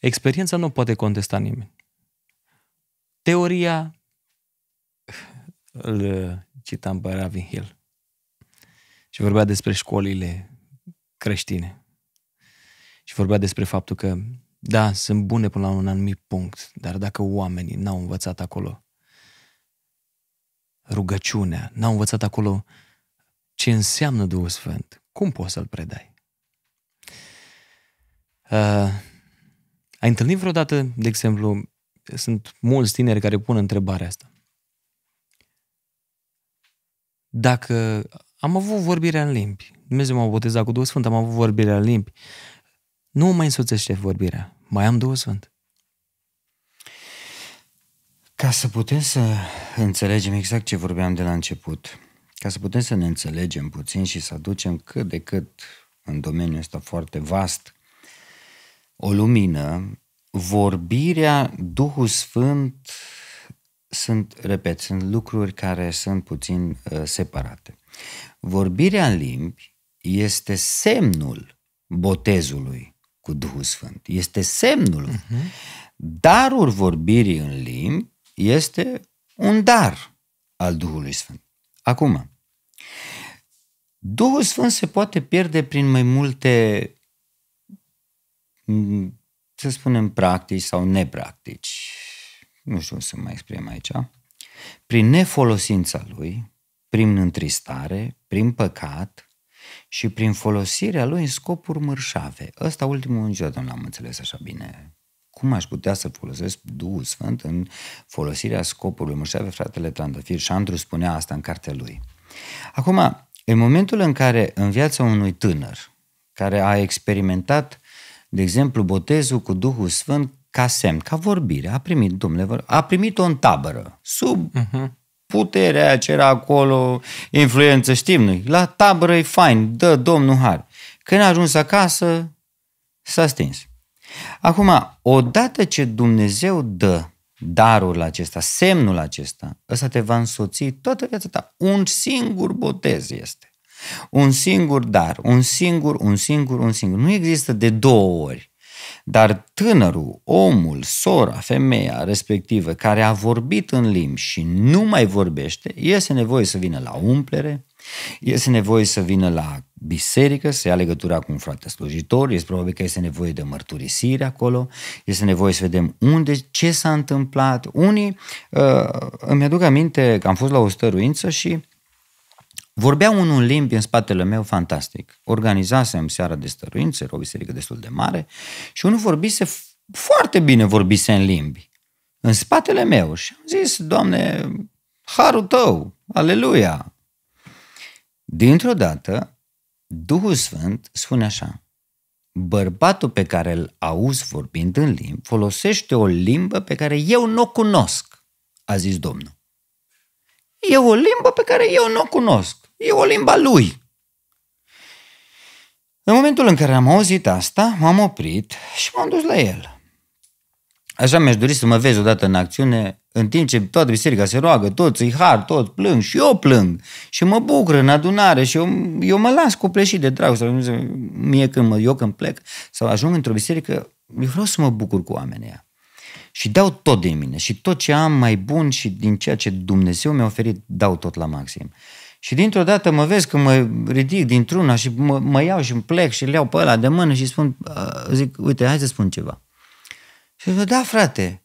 Experiența nu poate contesta nimeni. Teoria, îl citam pe Ravin Hill, și vorbea despre școlile creștine. Și vorbea despre faptul că, da, sunt bune până la un anumit punct, dar dacă oamenii n-au învățat acolo rugăciunea, n-au învățat acolo ce înseamnă Duhul Sfânt, cum poți să-l predai? Uh, ai întâlnit vreodată, de exemplu, sunt mulți tineri care pun întrebarea asta. Dacă am avut vorbirea în limbi, Dumnezeu m-a botezat cu Duhul Sfânt, am avut vorbirea în limbi, nu mai însoțește vorbirea, mai am Duhul Sfânt. Ca să putem să înțelegem exact ce vorbeam de la început, ca să putem să ne înțelegem puțin și să aducem cât de cât în domeniul ăsta foarte vast o lumină, vorbirea, Duhul Sfânt sunt, repet, sunt lucruri care sunt puțin uh, separate. Vorbirea în limbi este semnul botezului cu Duhul Sfânt. Este semnul. Uh-huh. Darul vorbirii în limbi este un dar al Duhului Sfânt. Acum, Duhul Sfânt se poate pierde prin mai multe Mm, să spunem, practici sau nepractici, nu știu să mai exprim aici, prin nefolosința lui, prin întristare, prin păcat și prin folosirea lui în scopuri mărșave. Ăsta ultimul niciodată nu l-am înțeles așa bine. Cum aș putea să folosesc Duhul Sfânt în folosirea scopului mărșave, fratele Trandafir? Și Andru spunea asta în cartea lui. Acum, în momentul în care în viața unui tânăr care a experimentat de exemplu, botezul cu Duhul Sfânt ca semn, ca vorbire. A primit, Dumnezeu, a primit-o în tabără, sub mhm. puterea ce era acolo, influență, știm noi. La tabără e fain, dă Domnul Har. Când a ajuns acasă, s-a stins. Acum, odată ce Dumnezeu dă darul acesta, semnul acesta, ăsta te va însoți toată viața ta. Un singur botez este. Un singur dar, un singur, un singur, un singur. Nu există de două ori. Dar tânărul, omul, sora, femeia respectivă care a vorbit în limbi și nu mai vorbește, este nevoie să vină la umplere, este nevoie să vină la biserică, să ia legătura cu un frate slujitor, este probabil că este nevoie de mărturisire acolo, este nevoie să vedem unde, ce s-a întâmplat. Unii, uh, îmi aduc aminte că am fost la o stăruință și Vorbea unul limbi în spatele meu, fantastic. Organizasem seara de stăruințe, o biserică destul de mare, și unul vorbise, foarte bine vorbise în limbi, în spatele meu. Și am zis, Doamne, harul tău, aleluia! Dintr-o dată, Duhul Sfânt spune așa, bărbatul pe care îl auzi vorbind în limbi folosește o limbă pe care eu nu o cunosc, a zis Domnul. E o limbă pe care eu nu o cunosc. E o limba lui. În momentul în care am auzit asta, m-am oprit și m-am dus la el. Așa mi-aș dori să mă vezi odată în acțiune, în timp ce toată biserica se roagă, toți îi har, toți plâng și eu plâng și mă bucur în adunare și eu, eu mă las pleșit de dragoste. Mie când mă, eu când plec sau ajung într-o biserică, eu vreau să mă bucur cu oamenii și dau tot din mine și tot ce am mai bun și din ceea ce Dumnezeu mi-a oferit, dau tot la maxim. Și dintr-o dată mă vezi că mă ridic dintr-una și mă, mă iau și îmi plec și le iau pe ăla de mână și spun, zic, uite, hai să spun ceva. Și zic, da, frate,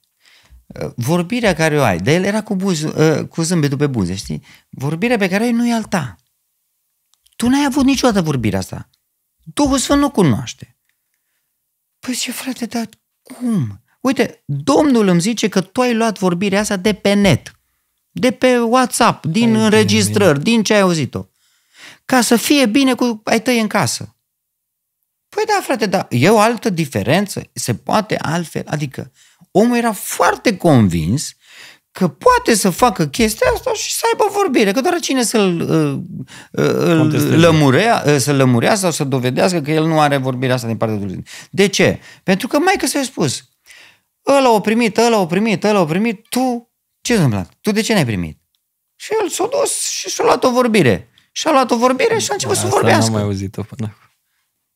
vorbirea care o ai, dar el era cu, buz, ă, cu zâmbetul pe buze, știi? Vorbirea pe care o ai nu e al ta. Tu n-ai avut niciodată vorbirea asta. Duhul Sfânt nu cunoaște. Păi ce frate, dar cum? Uite, Domnul îmi zice că tu ai luat vorbirea asta de pe net de pe WhatsApp, din ai înregistrări, bine. din ce ai auzit-o. Ca să fie bine cu ai tăi în casă. Păi da, frate, da, e o altă diferență. Se poate altfel. Adică omul era foarte convins că poate să facă chestia asta și să aibă vorbire, că doar cine să-l uh, uh, lămurea, uh, să lămurea sau să dovedească că el nu are vorbirea asta din partea lui. De ce? Pentru că mai că s-a spus, ăla o primit, ăla o primit, ăla o primit, tu ce s-a întâmplat? Tu de ce n-ai primit? Și el s-a dus și și-a luat o vorbire. Și-a luat o vorbire și a început da, să vorbească. n-am mai auzit-o până acum.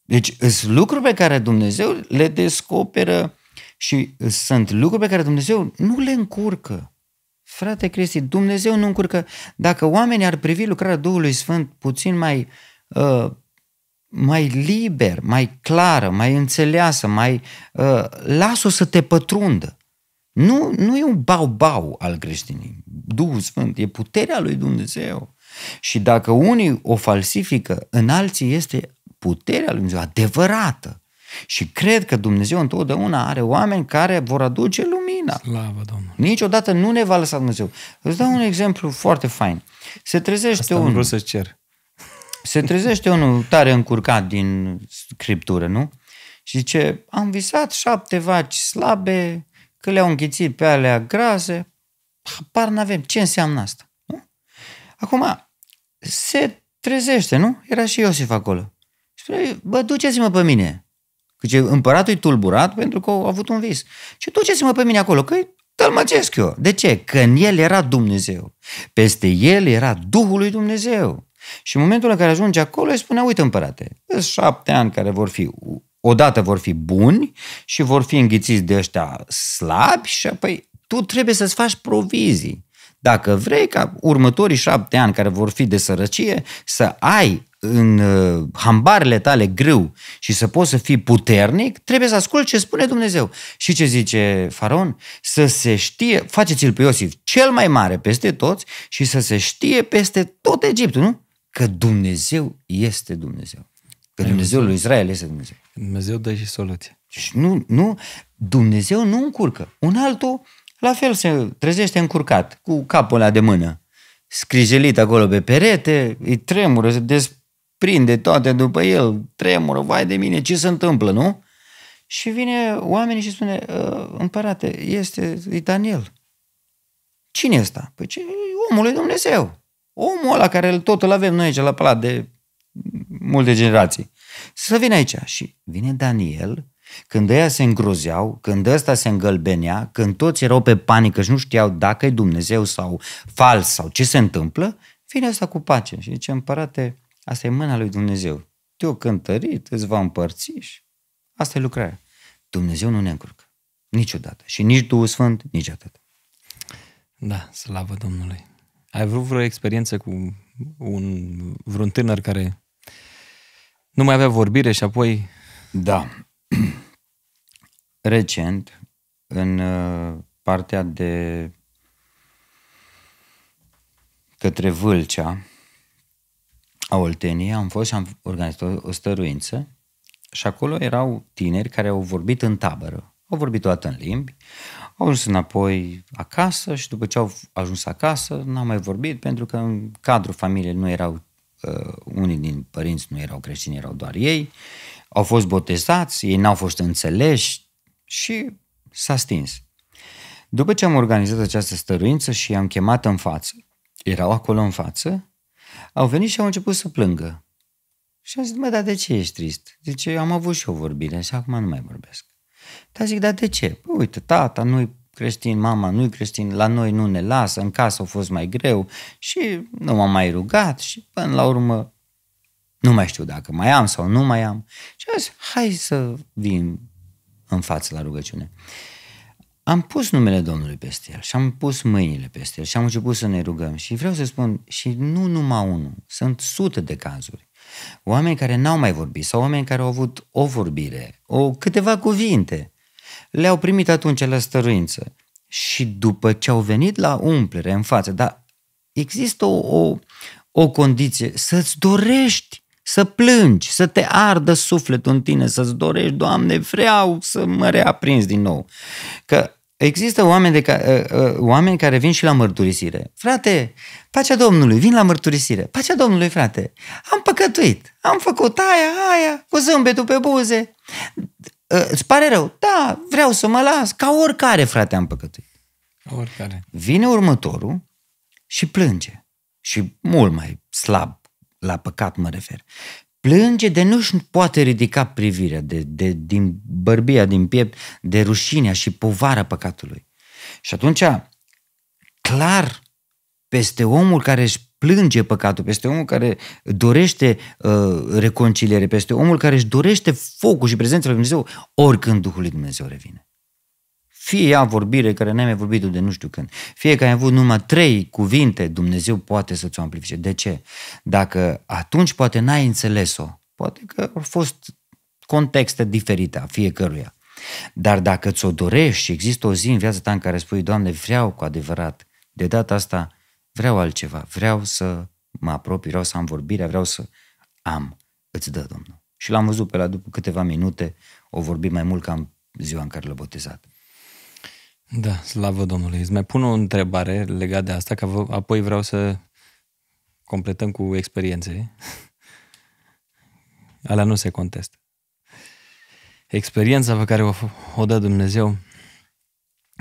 Deci sunt lucruri pe care Dumnezeu le descoperă și sunt lucruri pe care Dumnezeu nu le încurcă. Frate Cristi, Dumnezeu nu încurcă. Dacă oamenii ar privi lucrarea Duhului Sfânt puțin mai, uh, mai liber, mai clară, mai înțeleasă, mai uh, lasă să te pătrundă. Nu, nu e un bau-bau al creștinii. Duhul Sfânt e puterea lui Dumnezeu. Și dacă unii o falsifică, în alții este puterea lui Dumnezeu adevărată. Și cred că Dumnezeu întotdeauna are oameni care vor aduce lumina. Slavă Domnului! Niciodată nu ne va lăsa Dumnezeu. Îți dau un exemplu foarte fain. Se trezește Asta unul... să cer. Se trezește unul tare încurcat din scriptură, nu? Și zice, am visat șapte vaci slabe, că le-au înghițit pe alea grase, habar n-avem ce înseamnă asta. Nu? Acum, se trezește, nu? Era și Iosif acolo. Și spune, bă, duceți-mă pe mine. Că ce împăratul e tulburat pentru că a avut un vis. Și duceți-mă pe mine acolo, că tălmăcesc eu. De ce? Că în el era Dumnezeu. Peste el era Duhul lui Dumnezeu. Și în momentul în care ajunge acolo, îi spune, uite împărate, sunt șapte ani care vor fi odată vor fi buni și vor fi înghițiți de ăștia slabi și apoi tu trebuie să-ți faci provizii. Dacă vrei ca următorii șapte ani care vor fi de sărăcie să ai în uh, hambarele tale greu și să poți să fii puternic, trebuie să asculti ce spune Dumnezeu. Și ce zice Faron? Să se știe, faceți-l pe Iosif cel mai mare peste toți și să se știe peste tot Egiptul, nu? Că Dumnezeu este Dumnezeu. Că Dumnezeul lui Israel este Dumnezeu. Dumnezeu dă și soluție. Și nu, nu, Dumnezeu nu încurcă. Un altul, la fel, se trezește încurcat, cu capul la de mână, scrijelit acolo pe perete, îi tremură, se desprinde toate după el, tremură, vai de mine, ce se întâmplă, nu? Și vine oamenii și spune, ă, împărate, este, Daniel. Cine e ăsta? Păi ce, omul lui Dumnezeu. Omul ăla care tot îl avem noi aici la palat de multe generații să vină aici. Și vine Daniel, când ăia se îngrozeau, când ăsta se îngălbenea, când toți erau pe panică și nu știau dacă e Dumnezeu sau fals sau ce se întâmplă, vine ăsta cu pace și zice, împărate, asta e mâna lui Dumnezeu. Te-o cântărit, îți va împărți și asta e lucrarea. Dumnezeu nu ne încurcă. Niciodată. Și nici Duhul Sfânt, nici atât. Da, slavă Domnului. Ai vrut vreo experiență cu un, vreun tânăr care nu mai avea vorbire și apoi... Da. Recent, în uh, partea de către Vâlcea, a Olteniei, am fost și am organizat o stăruință și acolo erau tineri care au vorbit în tabără. Au vorbit toată în limbi, au ajuns înapoi acasă și după ce au ajuns acasă n-au mai vorbit pentru că în cadrul familiei nu erau că unii din părinți nu erau creștini, erau doar ei, au fost botezați, ei n-au fost înțeleși și s-a stins. După ce am organizat această stăruință și i-am chemat în față, erau acolo în față, au venit și au început să plângă. Și am zis, mă, dar de ce ești trist? Zice, am avut și o vorbire și acum nu mai vorbesc. Dar zic, dar de ce? Păi, uite, tata nu-i creștin, mama nu i creștin, la noi nu ne lasă, în casă a fost mai greu și nu m-am mai rugat și până la urmă nu mai știu dacă mai am sau nu mai am. Și am zis, hai să vin în față la rugăciune. Am pus numele Domnului peste el și am pus mâinile peste el și am început să ne rugăm și vreau să spun, și nu numai unul, sunt sute de cazuri. Oameni care n-au mai vorbit sau oameni care au avut o vorbire, o câteva cuvinte le-au primit atunci la stăruință. Și după ce au venit la umplere în față, dar există o, o, o condiție, să-ți dorești să plângi, să te ardă sufletul în tine, să-ți dorești, Doamne, vreau să mă reaprins din nou. Că există oameni, de ca, ă, ă, oameni care vin și la mărturisire. Frate, pacea Domnului, vin la mărturisire. Pacea Domnului, frate, am păcătuit, am făcut aia, aia, cu zâmbetul pe buze. Ă, îți pare rău. Da, vreau să mă las. Ca oricare, frate, am păcătuit. Oricare. Vine următorul și plânge. Și mult mai slab, la păcat mă refer. Plânge de nu-și poate ridica privirea de, de, din bărbia, din piept, de rușinea și povara păcatului. Și atunci, clar, peste omul care își plânge păcatul, peste omul care dorește uh, reconciliere, peste omul care își dorește focul și prezența lui Dumnezeu, oricând Duhul lui Dumnezeu revine. Fie ea vorbire care n-ai mai vorbit de nu știu când, fie că ai avut numai trei cuvinte, Dumnezeu poate să ți-o amplifice. De ce? Dacă atunci poate n-ai înțeles-o, poate că au fost contexte diferite a fiecăruia. Dar dacă ți-o dorești și există o zi în viața ta în care spui, Doamne, vreau cu adevărat, de data asta vreau altceva, vreau să mă apropii, vreau să am vorbirea, vreau să am, îți dă Domnul. Și l-am văzut pe la după câteva minute, o vorbi mai mult ca în ziua în care l-a botezat. Da, slavă Domnului. Îți mai pun o întrebare legată de asta, că v- apoi vreau să completăm cu experiențe. Alea nu se contestă. Experiența pe care o, o dă Dumnezeu,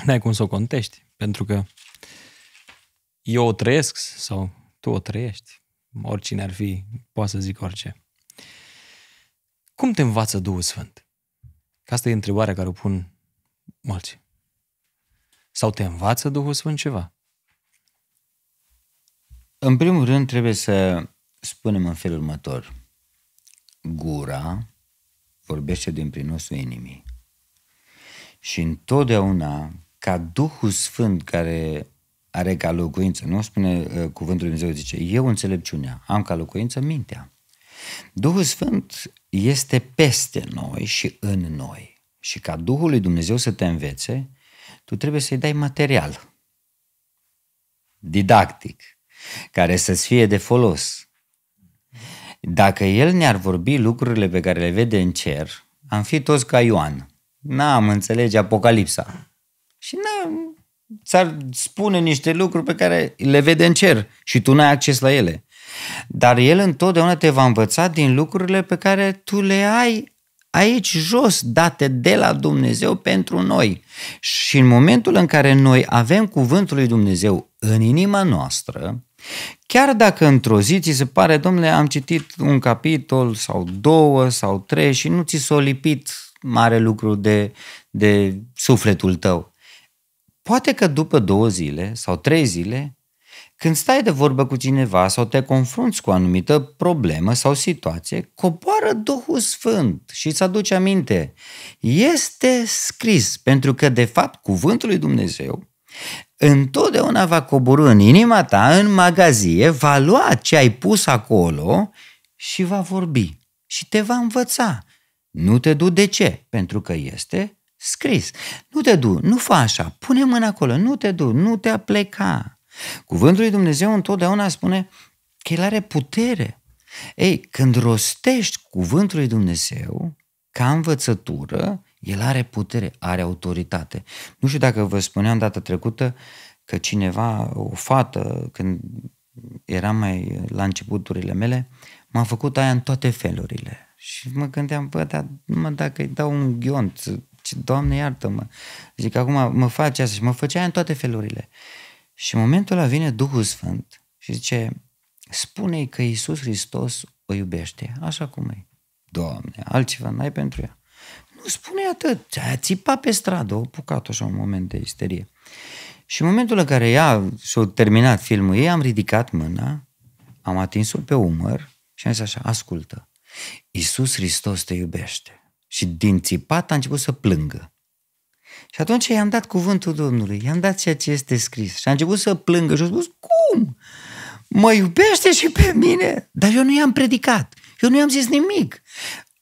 n-ai cum să o contești, pentru că eu o trăiesc sau tu o trăiești, oricine ar fi, poate să zic orice. Cum te învață Duhul Sfânt? Că asta e întrebarea care o pun mulți. Sau te învață Duhul Sfânt ceva? În primul rând trebuie să spunem în felul următor. Gura vorbește din prinosul inimii. Și întotdeauna, ca Duhul Sfânt care are ca locuință, nu spune uh, cuvântul Lui Dumnezeu, zice, eu înțelepciunea, am ca locuință mintea. Duhul Sfânt este peste noi și în noi. Și ca Duhul lui Dumnezeu să te învețe, tu trebuie să-i dai material didactic, care să-ți fie de folos. Dacă El ne-ar vorbi lucrurile pe care le vede în cer, am fi toți ca Ioan. N-am înțelege Apocalipsa. Și n-am, ți-ar spune niște lucruri pe care le vede în cer și tu n-ai acces la ele. Dar El întotdeauna te va învăța din lucrurile pe care tu le ai aici jos, date de la Dumnezeu pentru noi. Și în momentul în care noi avem cuvântul lui Dumnezeu în inima noastră, chiar dacă într-o zi ți se pare, domnule, am citit un capitol sau două sau trei și nu ți s-a lipit mare lucru de, de sufletul tău, Poate că după două zile sau trei zile, când stai de vorbă cu cineva sau te confrunți cu o anumită problemă sau situație, coboară Duhul Sfânt și îți aduce aminte. Este scris, pentru că de fapt cuvântul lui Dumnezeu întotdeauna va coborâ în inima ta, în magazie, va lua ce ai pus acolo și va vorbi și te va învăța. Nu te du de ce? Pentru că este scris. Nu te du, nu fă așa, pune mâna acolo, nu te du, nu te pleca. Cuvântul lui Dumnezeu întotdeauna spune că el are putere. Ei, când rostești cuvântul lui Dumnezeu, ca învățătură, el are putere, are autoritate. Nu știu dacă vă spuneam data trecută că cineva, o fată, când era mai la începuturile mele, m-a făcut aia în toate felurile. Și mă gândeam, bă, dar numai dacă îi dau un ghiont ce, Doamne, iartă-mă. Zic, acum mă face asta și mă făcea în toate felurile. Și în momentul ăla vine Duhul Sfânt și zice, spune-i că Iisus Hristos o iubește, așa cum e. Doamne, altceva n-ai pentru ea. Nu spune atât, a țipat pe stradă, o pucat așa un moment de isterie. Și în momentul în care ea și-a terminat filmul ei, am ridicat mâna, am atins-o pe umăr și am zis așa, ascultă, Iisus Hristos te iubește. Și din țipat a început să plângă. Și atunci i-am dat cuvântul Domnului, i-am dat ceea ce este scris și a început să plângă și a spus, cum? Mă iubește și pe mine? Dar eu nu i-am predicat, eu nu i-am zis nimic.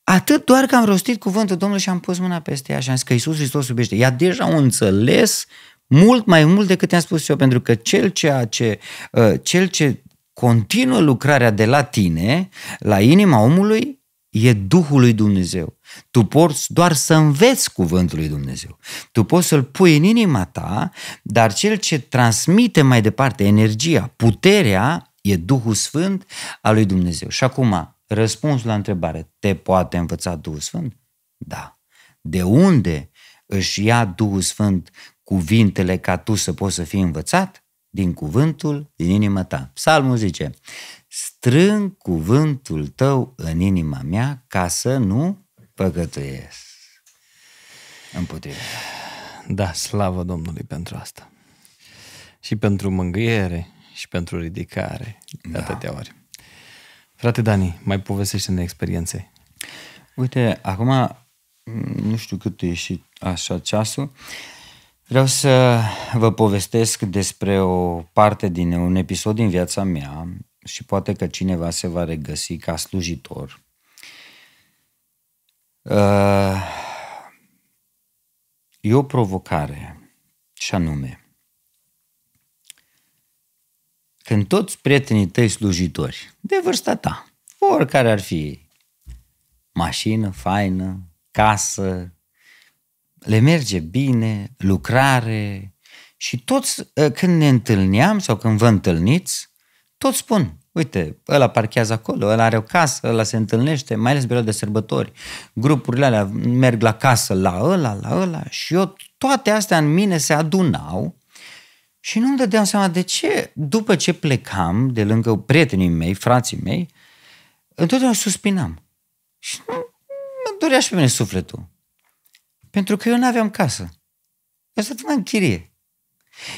Atât doar că am rostit cuvântul Domnului și am pus mâna peste ea și am zis că Iisus Hristos iubește. Ea deja a înțeles mult mai mult decât i-am spus eu, pentru că cel, ceea ce, uh, cel ce continuă lucrarea de la tine, la inima omului, e Duhul lui Dumnezeu. Tu poți doar să înveți cuvântul lui Dumnezeu. Tu poți să-l pui în inima ta, dar cel ce transmite mai departe energia, puterea, e Duhul Sfânt al lui Dumnezeu. Și acum, răspuns la întrebare, te poate învăța Duhul Sfânt? Da. De unde își ia Duhul Sfânt cuvintele ca tu să poți să fii învățat? Din cuvântul din inima ta. Psalmul zice, strâng cuvântul tău în inima mea ca să nu păcătuiesc împotriva. Da, slavă Domnului pentru asta. Și pentru mângâiere și pentru ridicare de da. atâtea ori. Frate Dani, mai povestește-ne experiențe. Uite, acum mm, nu știu cât e și așa ceasul, vreau să vă povestesc despre o parte din un episod din viața mea și poate că cineva se va regăsi ca slujitor. Uh, e o provocare și anume când toți prietenii tăi slujitori de vârsta ta, oricare ar fi mașină faină, casă, le merge bine, lucrare și toți uh, când ne întâlneam sau când vă întâlniți, toți spun, uite, ăla parchează acolo, ăla are o casă, ăla se întâlnește, mai ales perioada de sărbători. Grupurile alea merg la casă, la ăla, la ăla și eu, toate astea în mine se adunau și nu-mi dădeam seama de ce, după ce plecam de lângă prietenii mei, frații mei, întotdeauna suspinam. Și mă dorea și pe mine sufletul. Pentru că eu nu aveam casă. Eu stăteam în chirie.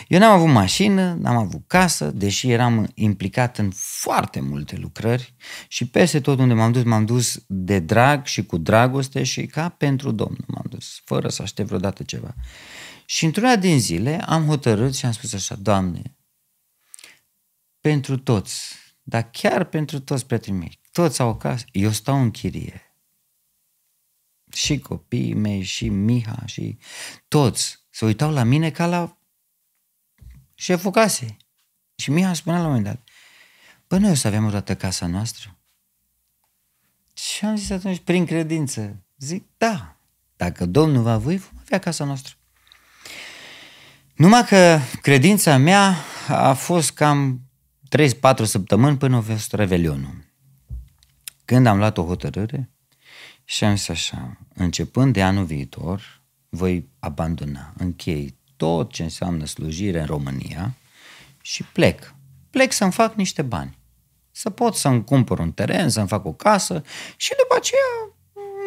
Eu n-am avut mașină, n-am avut casă, deși eram implicat în foarte multe lucrări și peste tot unde m-am dus, m-am dus de drag și cu dragoste și ca pentru Domnul m-am dus, fără să aștept vreodată ceva. Și într-una din zile am hotărât și am spus așa, Doamne, pentru toți, dar chiar pentru toți prietenii mei, toți au o casă, eu stau în chirie. Și copiii mei, și Miha, și toți se uitau la mine ca la șeful casei. Și Miha spunea la un moment dat, bă, noi o să avem o dată casa noastră? Și am zis atunci, prin credință, zic, da, dacă Domnul va voi, vom avea casa noastră. Numai că credința mea a fost cam 3-4 săptămâni până a fost Revelionul. Când am luat o hotărâre și am zis așa, începând de anul viitor, voi abandona, închei tot ce înseamnă slujire în România și plec. Plec să-mi fac niște bani. Să pot să-mi cumpăr un teren, să-mi fac o casă și după aceea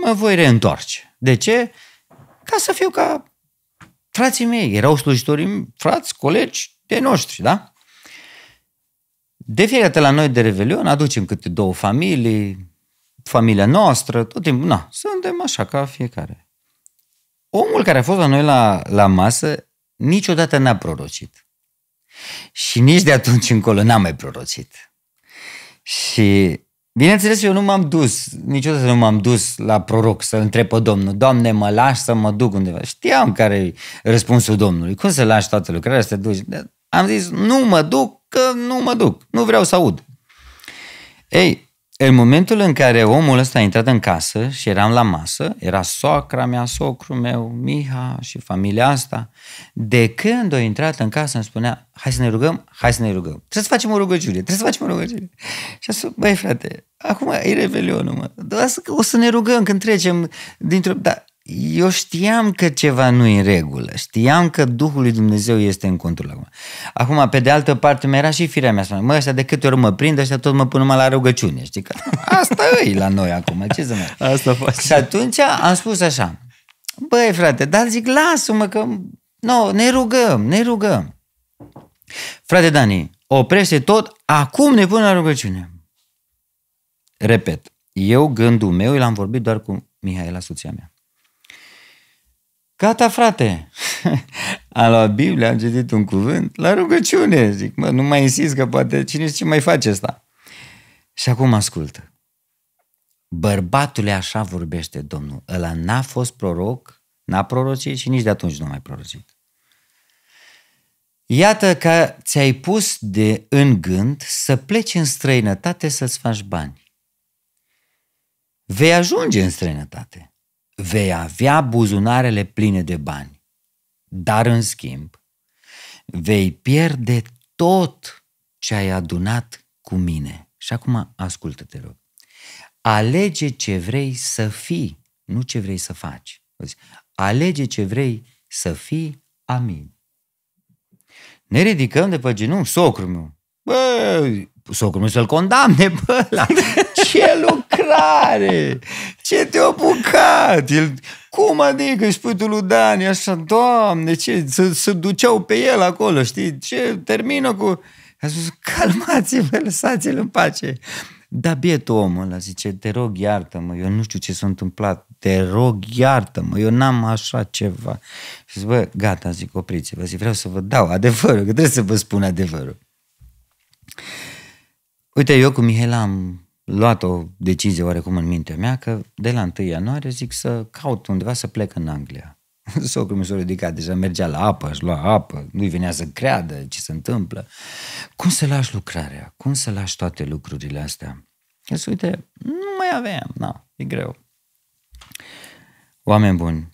mă voi reîntoarce. De ce? Ca să fiu ca frații mei. Erau slujitorii, frați, colegi de noștri, da? De fiecare dată la noi de Revelion aducem câte două familii, familia noastră, tot timpul, na, suntem așa ca fiecare. Omul care a fost la noi la, la masă niciodată n-a prorocit. Și nici de atunci încolo n-a mai prorocit. Și Bineînțeles, eu nu m-am dus, niciodată nu m-am dus la proroc să întreb pe Domnul, Doamne, mă lași să mă duc undeva. Știam care răspunsul Domnului. Cum să lași toată lucrarea, să te duci? Am zis, nu mă duc, că nu mă duc, nu vreau să aud. Ei, în momentul în care omul ăsta a intrat în casă și eram la masă, era soacra mea, socrul meu, Miha și familia asta, de când a intrat în casă îmi spunea, hai să ne rugăm, hai să ne rugăm. Trebuie să facem o rugăciune, trebuie să facem o rugăciune. Și a spus, băi frate, acum e revelionul, mă, o să ne rugăm când trecem dintr-o... Da, eu știam că ceva nu e în regulă, știam că Duhul lui Dumnezeu este în control acum. Acum, pe de altă parte, mi era și firea mea, spune, mă, ăștia de câte ori mă prind, ăștia tot mă pun numai la rugăciune, știi că asta e la noi acum, ce să mai... Asta face. Și atunci am spus așa, băi frate, dar zic, lasă-mă că, no, ne rugăm, ne rugăm. Frate Dani, oprește tot, acum ne pun la rugăciune. Repet, eu gândul meu, l-am vorbit doar cu Mihaela, soția mea. Gata, frate! a luat Biblia, a citit un cuvânt, la rugăciune, zic, mă, nu mai insist că poate cine ce mai face asta. Și acum ascultă. Bărbatule așa vorbește Domnul, ăla n-a fost proroc, n-a prorocit și nici de atunci nu a mai prorocit. Iată că ți-ai pus de în gând să pleci în străinătate să-ți faci bani. Vei ajunge în străinătate vei avea buzunarele pline de bani, dar în schimb vei pierde tot ce ai adunat cu mine. Și acum ascultă-te, rog. Alege ce vrei să fii, nu ce vrei să faci. Alege ce vrei să fii, amin. Ne ridicăm de pe genunchi, socrul meu. Bă, socrul meu să-l condamne, bă, la ce lucru tare! Ce te-a bucat? El, cum adică îi spui tu lui Dani așa, doamne, ce, să, să duceau pe el acolo, știi? Ce, termină cu... A spus, calmați-vă, lăsați-l în pace. Da, bietul omul ăla zice, te rog iartă-mă, eu nu știu ce s-a întâmplat, te rog iartă-mă, eu n-am așa ceva. Și zic, bă, gata, zic, opriți-vă, zic, vreau să vă dau adevărul, că trebuie să vă spun adevărul. Uite, eu cu Mihela am luat o decizie oarecum în mintea mea că de la 1 ianuarie zic să caut undeva să plec în Anglia. Socul mi s-a ridicat, deja deci mergea la apă, își lua apă, nu-i venea să creadă ce se întâmplă. Cum să lași lucrarea? Cum să lași toate lucrurile astea? Deci, uite, nu mai aveam, na, e greu. Oameni buni,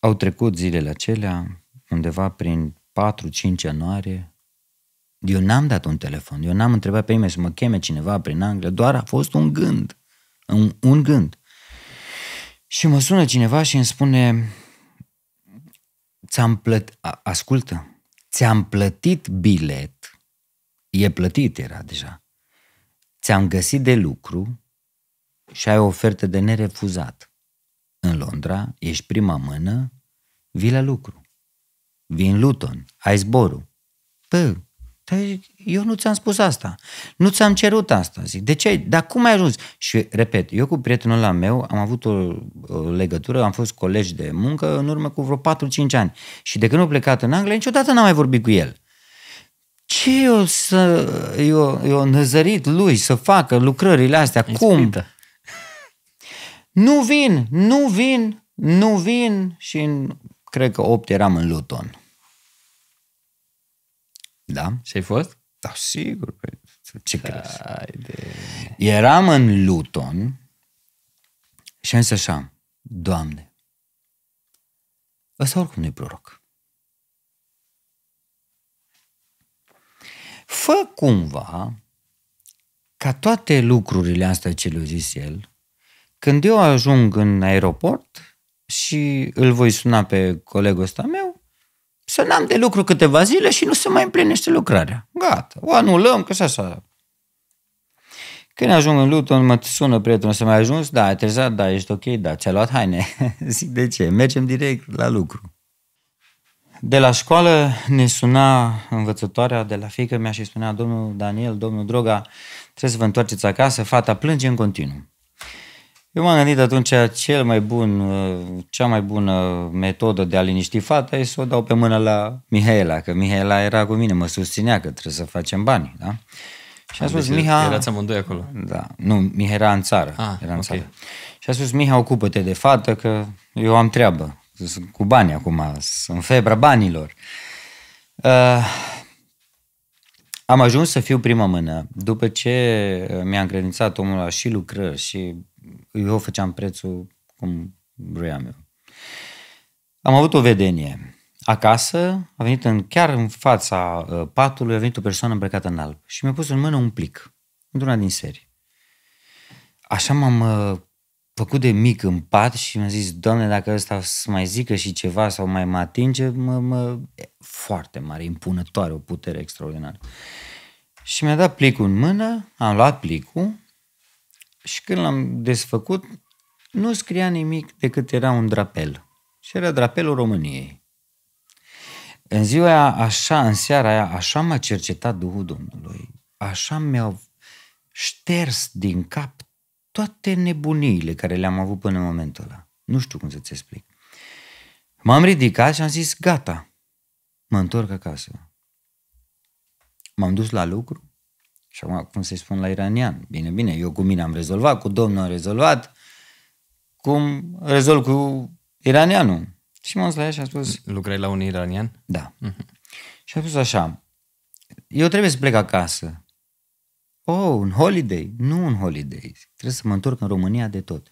au trecut zilele acelea, undeva prin 4-5 ianuarie, eu n-am dat un telefon, eu n-am întrebat pe nimeni să mă cheme cineva prin Anglia, doar a fost un gând, un, un gând. Și mă sună cineva și îmi spune, ți-am plătit, ascultă, ți-am plătit bilet, e plătit era deja, ți-am găsit de lucru și ai o ofertă de nerefuzat. În Londra, ești prima mână, vii la lucru. Vin Luton, ai zborul. Păi, eu nu ți-am spus asta, nu ți-am cerut asta. Zic, de ce? Dar cum ai ajuns? Și repet, eu cu prietenul la meu am avut o, legătură, am fost colegi de muncă în urmă cu vreo 4-5 ani. Și de când am plecat în Anglia, niciodată n-am mai vorbit cu el. Ce eu să... Eu, eu năzărit lui să facă lucrările astea? Ispită. Cum? nu vin, nu vin, nu vin și în, cred că 8 eram în Luton da. Și ai fost? Da, sigur. Păi, ce crezi? crezi? De... Eram în Luton și am zis așa, Doamne, ăsta oricum nu-i proroc. Fă cumva ca toate lucrurile astea ce le-a zis el, când eu ajung în aeroport și îl voi suna pe colegul ăsta meu, să n-am de lucru câteva zile și nu se mai împlinește lucrarea. Gata, o anulăm, că așa Când ajung în Luton, mă sună prietenul să mai ajuns, da, ai trezat, da, ești ok, da, ți-a luat haine. Zic, de ce? Mergem direct la lucru. De la școală ne suna învățătoarea de la fică mea și spunea, domnul Daniel, domnul Droga, trebuie să vă întoarceți acasă, fata plânge în continuu. Eu m-am gândit atunci, cel mai bun, uh, cea mai bună metodă de a liniști fata e să o dau pe mână la Mihaela, că Mihaela era cu mine, mă susținea că trebuie să facem bani, da? Și a spus, deci Miha... Erați amândoi acolo. Da, nu, Miha era în țară. Ah, era în okay. țară. Și a spus, Miha, ocupă-te de fată, că eu am treabă. Sunt cu bani acum, sunt febra banilor. Uh, am ajuns să fiu prima mână. După ce mi-a încredințat omul la și lucrări și eu făceam prețul cum vroiam eu. Am avut o vedenie. Acasă a venit în, chiar în fața uh, patului, a venit o persoană îmbrăcată în alb și mi-a pus în mână un plic, într-una din serii. Așa m-am uh, făcut de mic în pat și mi-a zis, Doamne, dacă ăsta să mai zică și ceva sau mai mă atinge, mă, mă... foarte mare, impunătoare, o putere extraordinară. Și mi-a dat plicul în mână, am luat plicul, și când l-am desfăcut, nu scria nimic decât era un drapel. Și era drapelul României. În ziua aia, așa, în seara aia, așa m-a cercetat Duhul Domnului. Așa mi-au șters din cap toate nebuniile care le-am avut până în momentul ăla. Nu știu cum să-ți explic. M-am ridicat și am zis, gata, mă întorc acasă. M-am dus la lucru, și acum, cum să-i spun la iranian? Bine, bine, eu cu mine am rezolvat, cu domnul am rezolvat, cum rezolv cu iranianul? Și m-am la ea și a spus... Lucrai la un iranian? Da. Uh-huh. Și a spus așa, eu trebuie să plec acasă. Oh, un holiday? Nu un holiday. Trebuie să mă întorc în România de tot.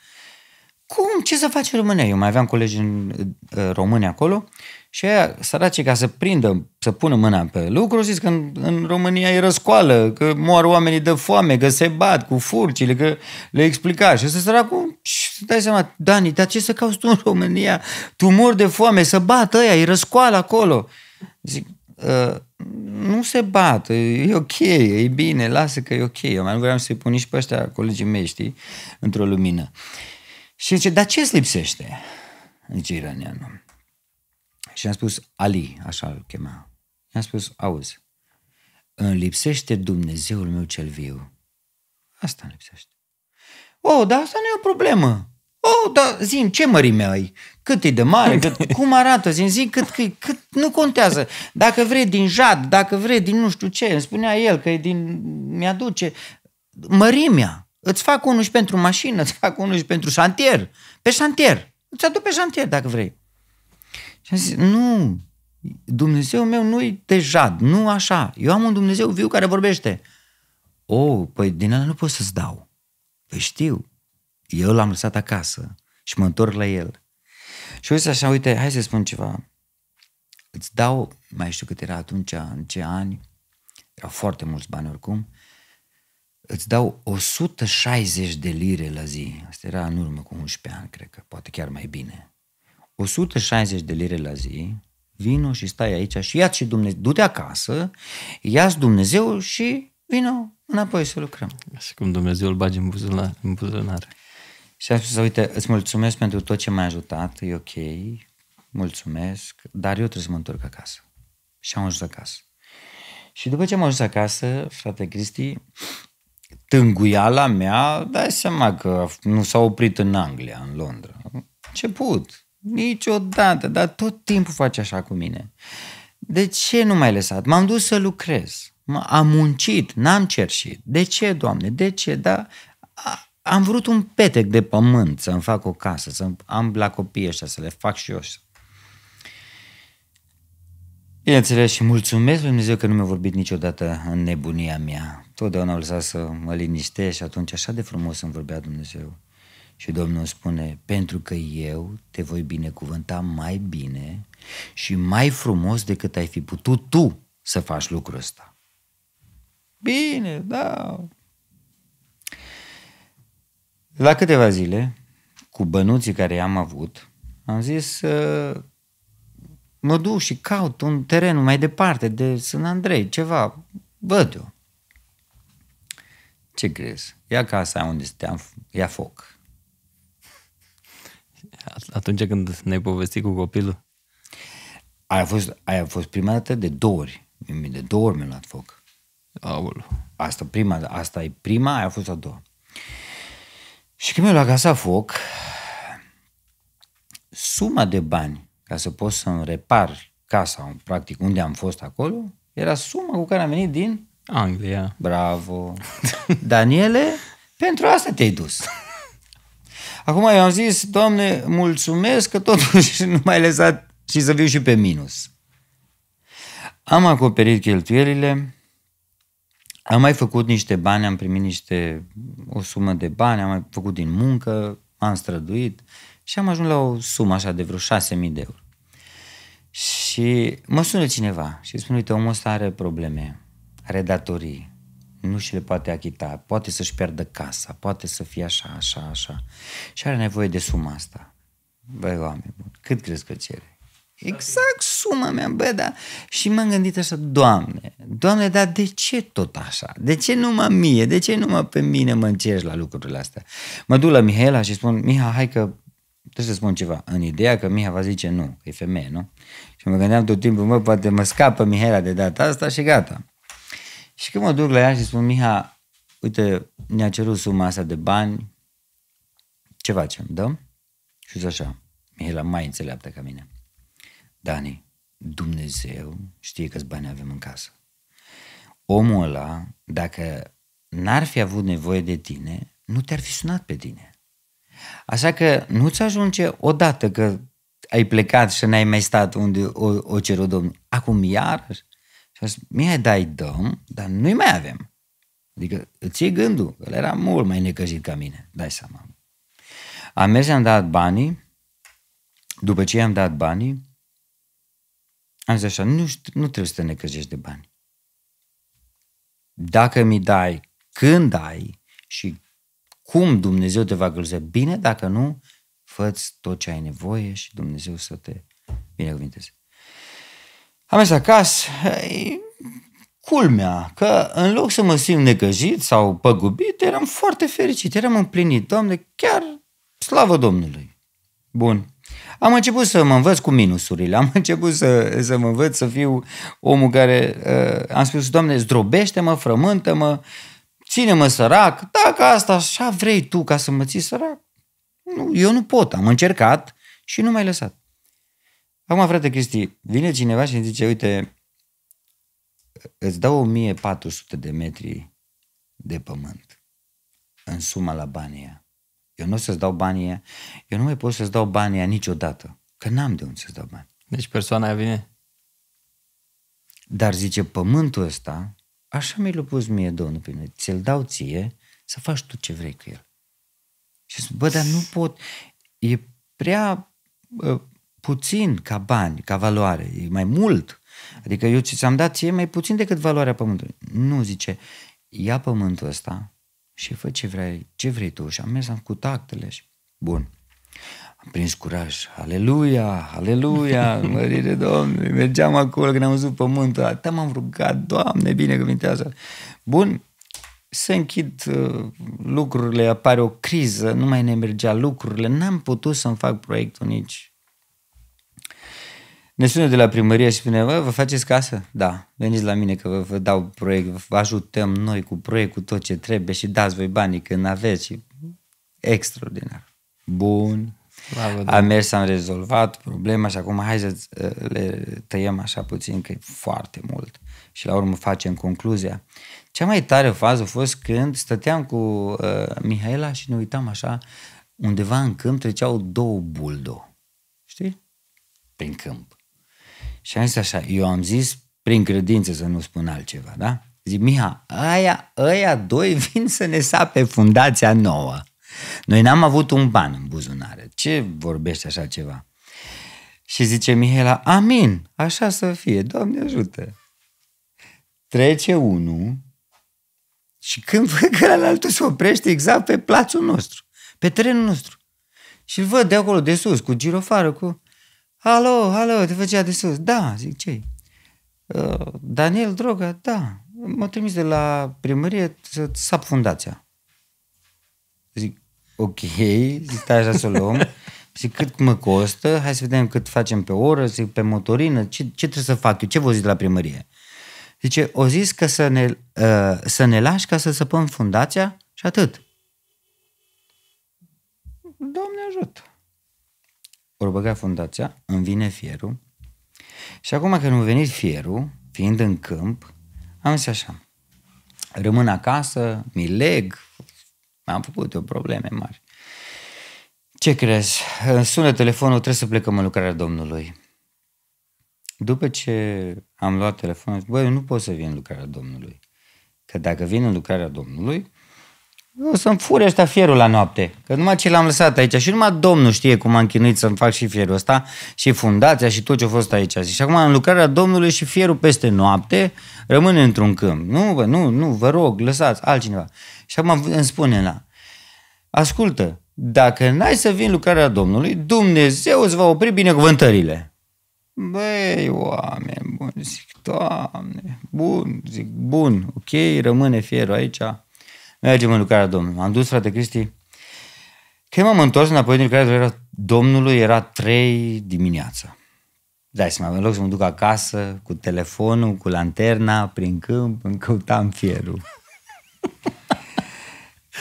Cum? Ce să faci în România? Eu mai aveam colegi în uh, eh, România acolo și aia, săracii, ca să prindă, să pună mâna pe lucru, zic că în, în România e răscoală, că mor oamenii de foame, că se bat cu furcile, că le explica. Și să săracul, și dai seama, Dani, dar ce să cauți tu în România? Tu mor de foame, să bat ăia, e răscoală acolo. Zic, ă, nu se bat, e ok, e bine, lasă că e ok. Eu mai nu vreau să-i pun nici pe ăștia, colegii mei, știi, într-o lumină. Și zice, dar ce-ți lipsește? Zice Iranianul și am spus, Ali, așa îl chema. I-am spus, auzi, îmi lipsește Dumnezeul meu cel viu. Asta îmi lipsește. Oh, dar asta nu e o problemă. Oh, dar zim, ce mărime ai? Cât e de mare? Cât, cum arată? Zim, zi, cât, cât, cât, nu contează. Dacă vrei din jad, dacă vrei din nu știu ce, îmi spunea el că e din, mi-aduce. Mărimea. Îți fac unul și pentru mașină, îți fac unul și pentru șantier. Pe șantier. Îți aduc pe șantier dacă vrei. Și am zis, nu, Dumnezeu meu nu i de jad, nu așa. Eu am un Dumnezeu viu care vorbește. O, oh, păi din ăla nu pot să-ți dau. Păi știu, eu l-am lăsat acasă și mă întorc la el. Și uite așa, uite, hai să spun ceva. Îți dau, mai știu cât era atunci, în ce ani, erau foarte mulți bani oricum, îți dau 160 de lire la zi. Asta era în urmă cu 11 ani, cred că, poate chiar mai bine. 160 de lire la zi, vino și stai aici și ia și Dumnezeu, du-te acasă, ia Dumnezeu și vino înapoi să lucrăm. Și cum Dumnezeu îl bagi în buzunar. În buzunare. Și a spus, uite, îți mulțumesc pentru tot ce m-ai ajutat, e ok, mulțumesc, dar eu trebuie să mă întorc acasă. Și am ajuns acasă. Și după ce am ajuns acasă, frate Cristi, tânguiala mea, dai seama că nu s-a oprit în Anglia, în Londra. Început. Niciodată, dar tot timpul face așa cu mine. De ce nu m-ai lăsat? M-am dus să lucrez. Am muncit, n-am cerșit. De ce, Doamne? De ce? Da, am vrut un petec de pământ să-mi fac o casă, să am la copii ăștia, să le fac și eu. Bineînțeles și mulțumesc Lui Dumnezeu că nu mi-a vorbit niciodată în nebunia mea. Totdeauna am lăsat să mă liniștește și atunci așa de frumos îmi vorbea Dumnezeu. Și Domnul spune, pentru că eu te voi binecuvânta mai bine și mai frumos decât ai fi putut tu să faci lucrul ăsta. Bine, da. La câteva zile, cu bănuții care i-am avut, am zis să mă duc și caut un teren mai departe de San Andrei, ceva, văd eu. Ce crezi? Ia casa unde stăteam, ia foc atunci când ne-ai povestit cu copilul? Aia a fost, aia a fost prima dată de două ori. De două ori mi-a luat foc. Aul. Asta, prima, asta e prima, aia a fost a doua. Și când mi-a luat casa foc, suma de bani ca să pot să-mi repar casa, practic unde am fost acolo, era suma cu care am venit din Anglia. Bravo! Daniele, pentru asta te-ai dus. Acum eu am zis, Doamne, mulțumesc că totuși nu mai ai lăsat și să viu și pe minus. Am acoperit cheltuielile, am mai făcut niște bani, am primit niște, o sumă de bani, am mai făcut din muncă, am străduit și am ajuns la o sumă așa de vreo 6.000 de euro. Și mă sună cineva și spune, uite, omul ăsta are probleme, are datorii, nu și le poate achita, poate să-și pierdă casa, poate să fie așa, așa, așa. Și are nevoie de suma asta. Băi, oameni buni, cât crezi că cere? Exact suma mea, bă, da. Și m-am gândit așa, Doamne, Doamne, dar de ce tot așa? De ce numai mie? De ce numai pe mine mă încerci la lucrurile astea? Mă duc la Mihela și spun, Miha, hai că trebuie să spun ceva. În ideea că Miha va zice nu, că e femeie, nu? Și mă gândeam tot timpul, mă, poate mă scapă Mihela de data asta și gata. Și când mă duc la ea și spun, Miha, uite, ne-a cerut suma asta de bani, ce facem, da? Și zice așa, Mihela mai înțeleaptă ca mine. Dani, Dumnezeu știe câți bani avem în casă. Omul ăla, dacă n-ar fi avut nevoie de tine, nu te-ar fi sunat pe tine. Așa că nu-ți ajunge odată că ai plecat și n-ai mai stat unde o, o cerut Domnul. Acum iarăși, și a zis, Mihai, dai dăm, dar nu nu-i mai avem. Adică îți iei gândul, el era mult mai necăzit ca mine, dai seama. Am mers, am dat banii, după ce i-am dat banii, am zis așa, nu, nu trebuie să te necăzești de bani. Dacă mi dai, când ai și cum Dumnezeu te va gălzi bine, dacă nu, fă tot ce ai nevoie și Dumnezeu să te binecuvinteze. Am mers acasă, culmea, că în loc să mă simt necăjit sau păgubit, eram foarte fericit, eram împlinit, Doamne, chiar slavă Domnului. Bun. Am început să mă învăț cu minusurile, am început să, să mă învăț să fiu omul care, uh, am spus, Doamne, zdrobește-mă, frământă-mă, ține-mă sărac, dacă asta așa vrei tu ca să mă ții sărac, nu, eu nu pot, am încercat și nu m-ai lăsat. Acum, frate Cristi, vine cineva și zice, uite, îți dau 1400 de metri de pământ în suma la banii Eu nu o să-ți dau banii eu nu mai pot să-ți dau banii niciodată, că n-am de unde să-ți dau bani. Deci persoana vine? Dar zice, pământul ăsta, așa mi l-a pus mie Domnul pe ți-l dau ție să faci tu ce vrei cu el. Și zic, bă, dar nu pot, e prea ă, puțin ca bani, ca valoare, e mai mult. Adică eu ce ți-am dat ție mai puțin decât valoarea pământului. Nu, zice, ia pământul ăsta și fă ce vrei, ce vrei tu. Și am mers am cu tactele și bun. Am prins curaj. Aleluia, aleluia, mărire Domnului. Mergeam acolo când am văzut pământul. Atât da, m-am rugat, Doamne, binecuvintează. Bun, se închid uh, lucrurile, apare o criză, nu mai ne mergea lucrurile, n-am putut să-mi fac proiectul nici ne sună de la primărie și spune, vă faceți casă? Da, veniți la mine că vă, vă dau proiect, vă ajutăm noi cu cu tot ce trebuie și dați voi banii când aveți. Și... Extraordinar. Bun. Slavă, am mers, am rezolvat problema și acum hai să uh, le tăiem așa puțin, că e foarte mult. Și la urmă facem concluzia. Cea mai tare fază a fost când stăteam cu uh, Mihaela și ne uitam așa, undeva în câmp treceau două buldo. Știi? Prin câmp. Și am zis așa, eu am zis prin credință să nu spun altceva, da? Zic, Miha, aia, aia doi vin să ne sape fundația nouă. Noi n-am avut un ban în buzunare. Ce vorbește așa ceva? Și zice Mihela, amin, așa să fie, Doamne ajută. Trece unul și când văd că altul se oprește exact pe plațul nostru, pe terenul nostru. Și îl văd de acolo, de sus, cu girofară, cu... Alo, alo, te făcea de sus. Da, zic, ce uh, Daniel Droga, da. M-a trimis de la primărie să sap fundația. Zic, ok, stai așa să o luăm. Zic, cât mă costă? Hai să vedem cât facem pe oră, zic, pe motorină, ce, ce trebuie să fac eu, ce vă zic la primărie? Zice, o zis că să ne, uh, să ne lași ca să săpăm fundația și atât. ori băga fundația, îmi vine fierul și acum că nu a venit fierul, fiind în câmp, am zis așa, rămân acasă, mi leg, am făcut eu probleme mari. Ce crezi? Sună telefonul, trebuie să plecăm în lucrarea Domnului. După ce am luat telefonul, băi, nu pot să vin în lucrarea Domnului. Că dacă vin în lucrarea Domnului, o să-mi fure ăștia fierul la noapte, că numai ce l-am lăsat aici și numai Domnul știe cum am chinuit să-mi fac și fierul ăsta și fundația și tot ce a fost aici. Și acum în lucrarea Domnului și fierul peste noapte rămâne într-un câmp. Nu, bă, nu, nu, vă rog, lăsați altcineva. Și acum îmi spune la, ascultă, dacă n-ai să vin lucrarea Domnului, Dumnezeu îți va opri binecuvântările. Băi, oameni bun, zic, Doamne, bun, zic, bun, ok, rămâne fierul aici, Mergem în lucrarea Domnului. am dus, frate Cristi, când m-am întors înapoi din lucrarea era Domnului, era 3 dimineața. Dai seama, în loc să mă duc acasă, cu telefonul, cu lanterna, prin câmp, îmi căutam fierul.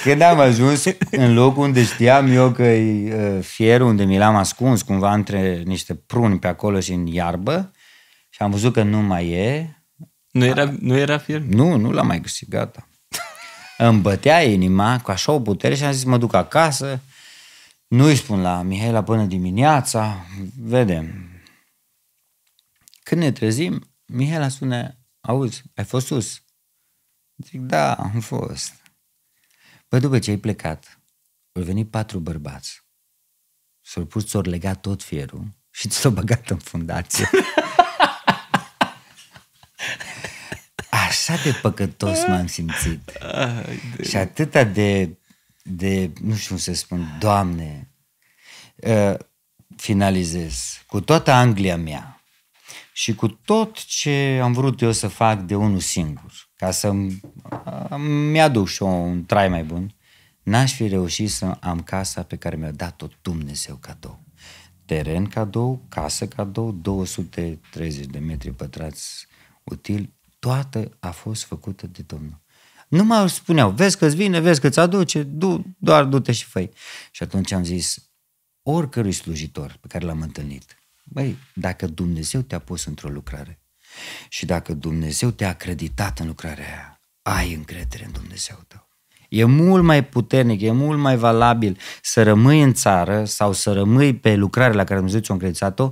Când am ajuns în locul unde știam eu că e fierul, unde mi l-am ascuns cumva între niște pruni pe acolo și în iarbă, și am văzut că nu mai e. Nu era, nu era fier? Nu, nu l-am mai găsit, gata îmi bătea inima cu așa o putere și am zis mă duc acasă, nu-i spun la Mihaela până dimineața, vedem. Când ne trezim, Mihaela spune, auzi, ai fost sus? Zic, da, am fost. Păi după ce ai plecat, au venit patru bărbați, s-au pus, s-au legat tot fierul și ți au băgat în fundație. așa de păcătos m-am simțit. Ai, de... Și atâta de, de, nu știu cum să spun, Doamne, ă, finalizez, cu toată Anglia mea și cu tot ce am vrut eu să fac de unul singur, ca să-mi aduc și eu un trai mai bun, n-aș fi reușit să am casa pe care mi-a dat-o Dumnezeu cadou. Teren cadou, casă cadou, 230 de metri pătrați util, toată a fost făcută de Domnul. Nu mai spuneau, vezi că-ți vine, vezi că-ți aduce, du, doar du-te și făi. Și atunci am zis, oricărui slujitor pe care l-am întâlnit, băi, dacă Dumnezeu te-a pus într-o lucrare și dacă Dumnezeu te-a acreditat în lucrarea aia, ai încredere în Dumnezeu tău. E mult mai puternic, e mult mai valabil să rămâi în țară sau să rămâi pe lucrarea la care Dumnezeu ți-a încredințat-o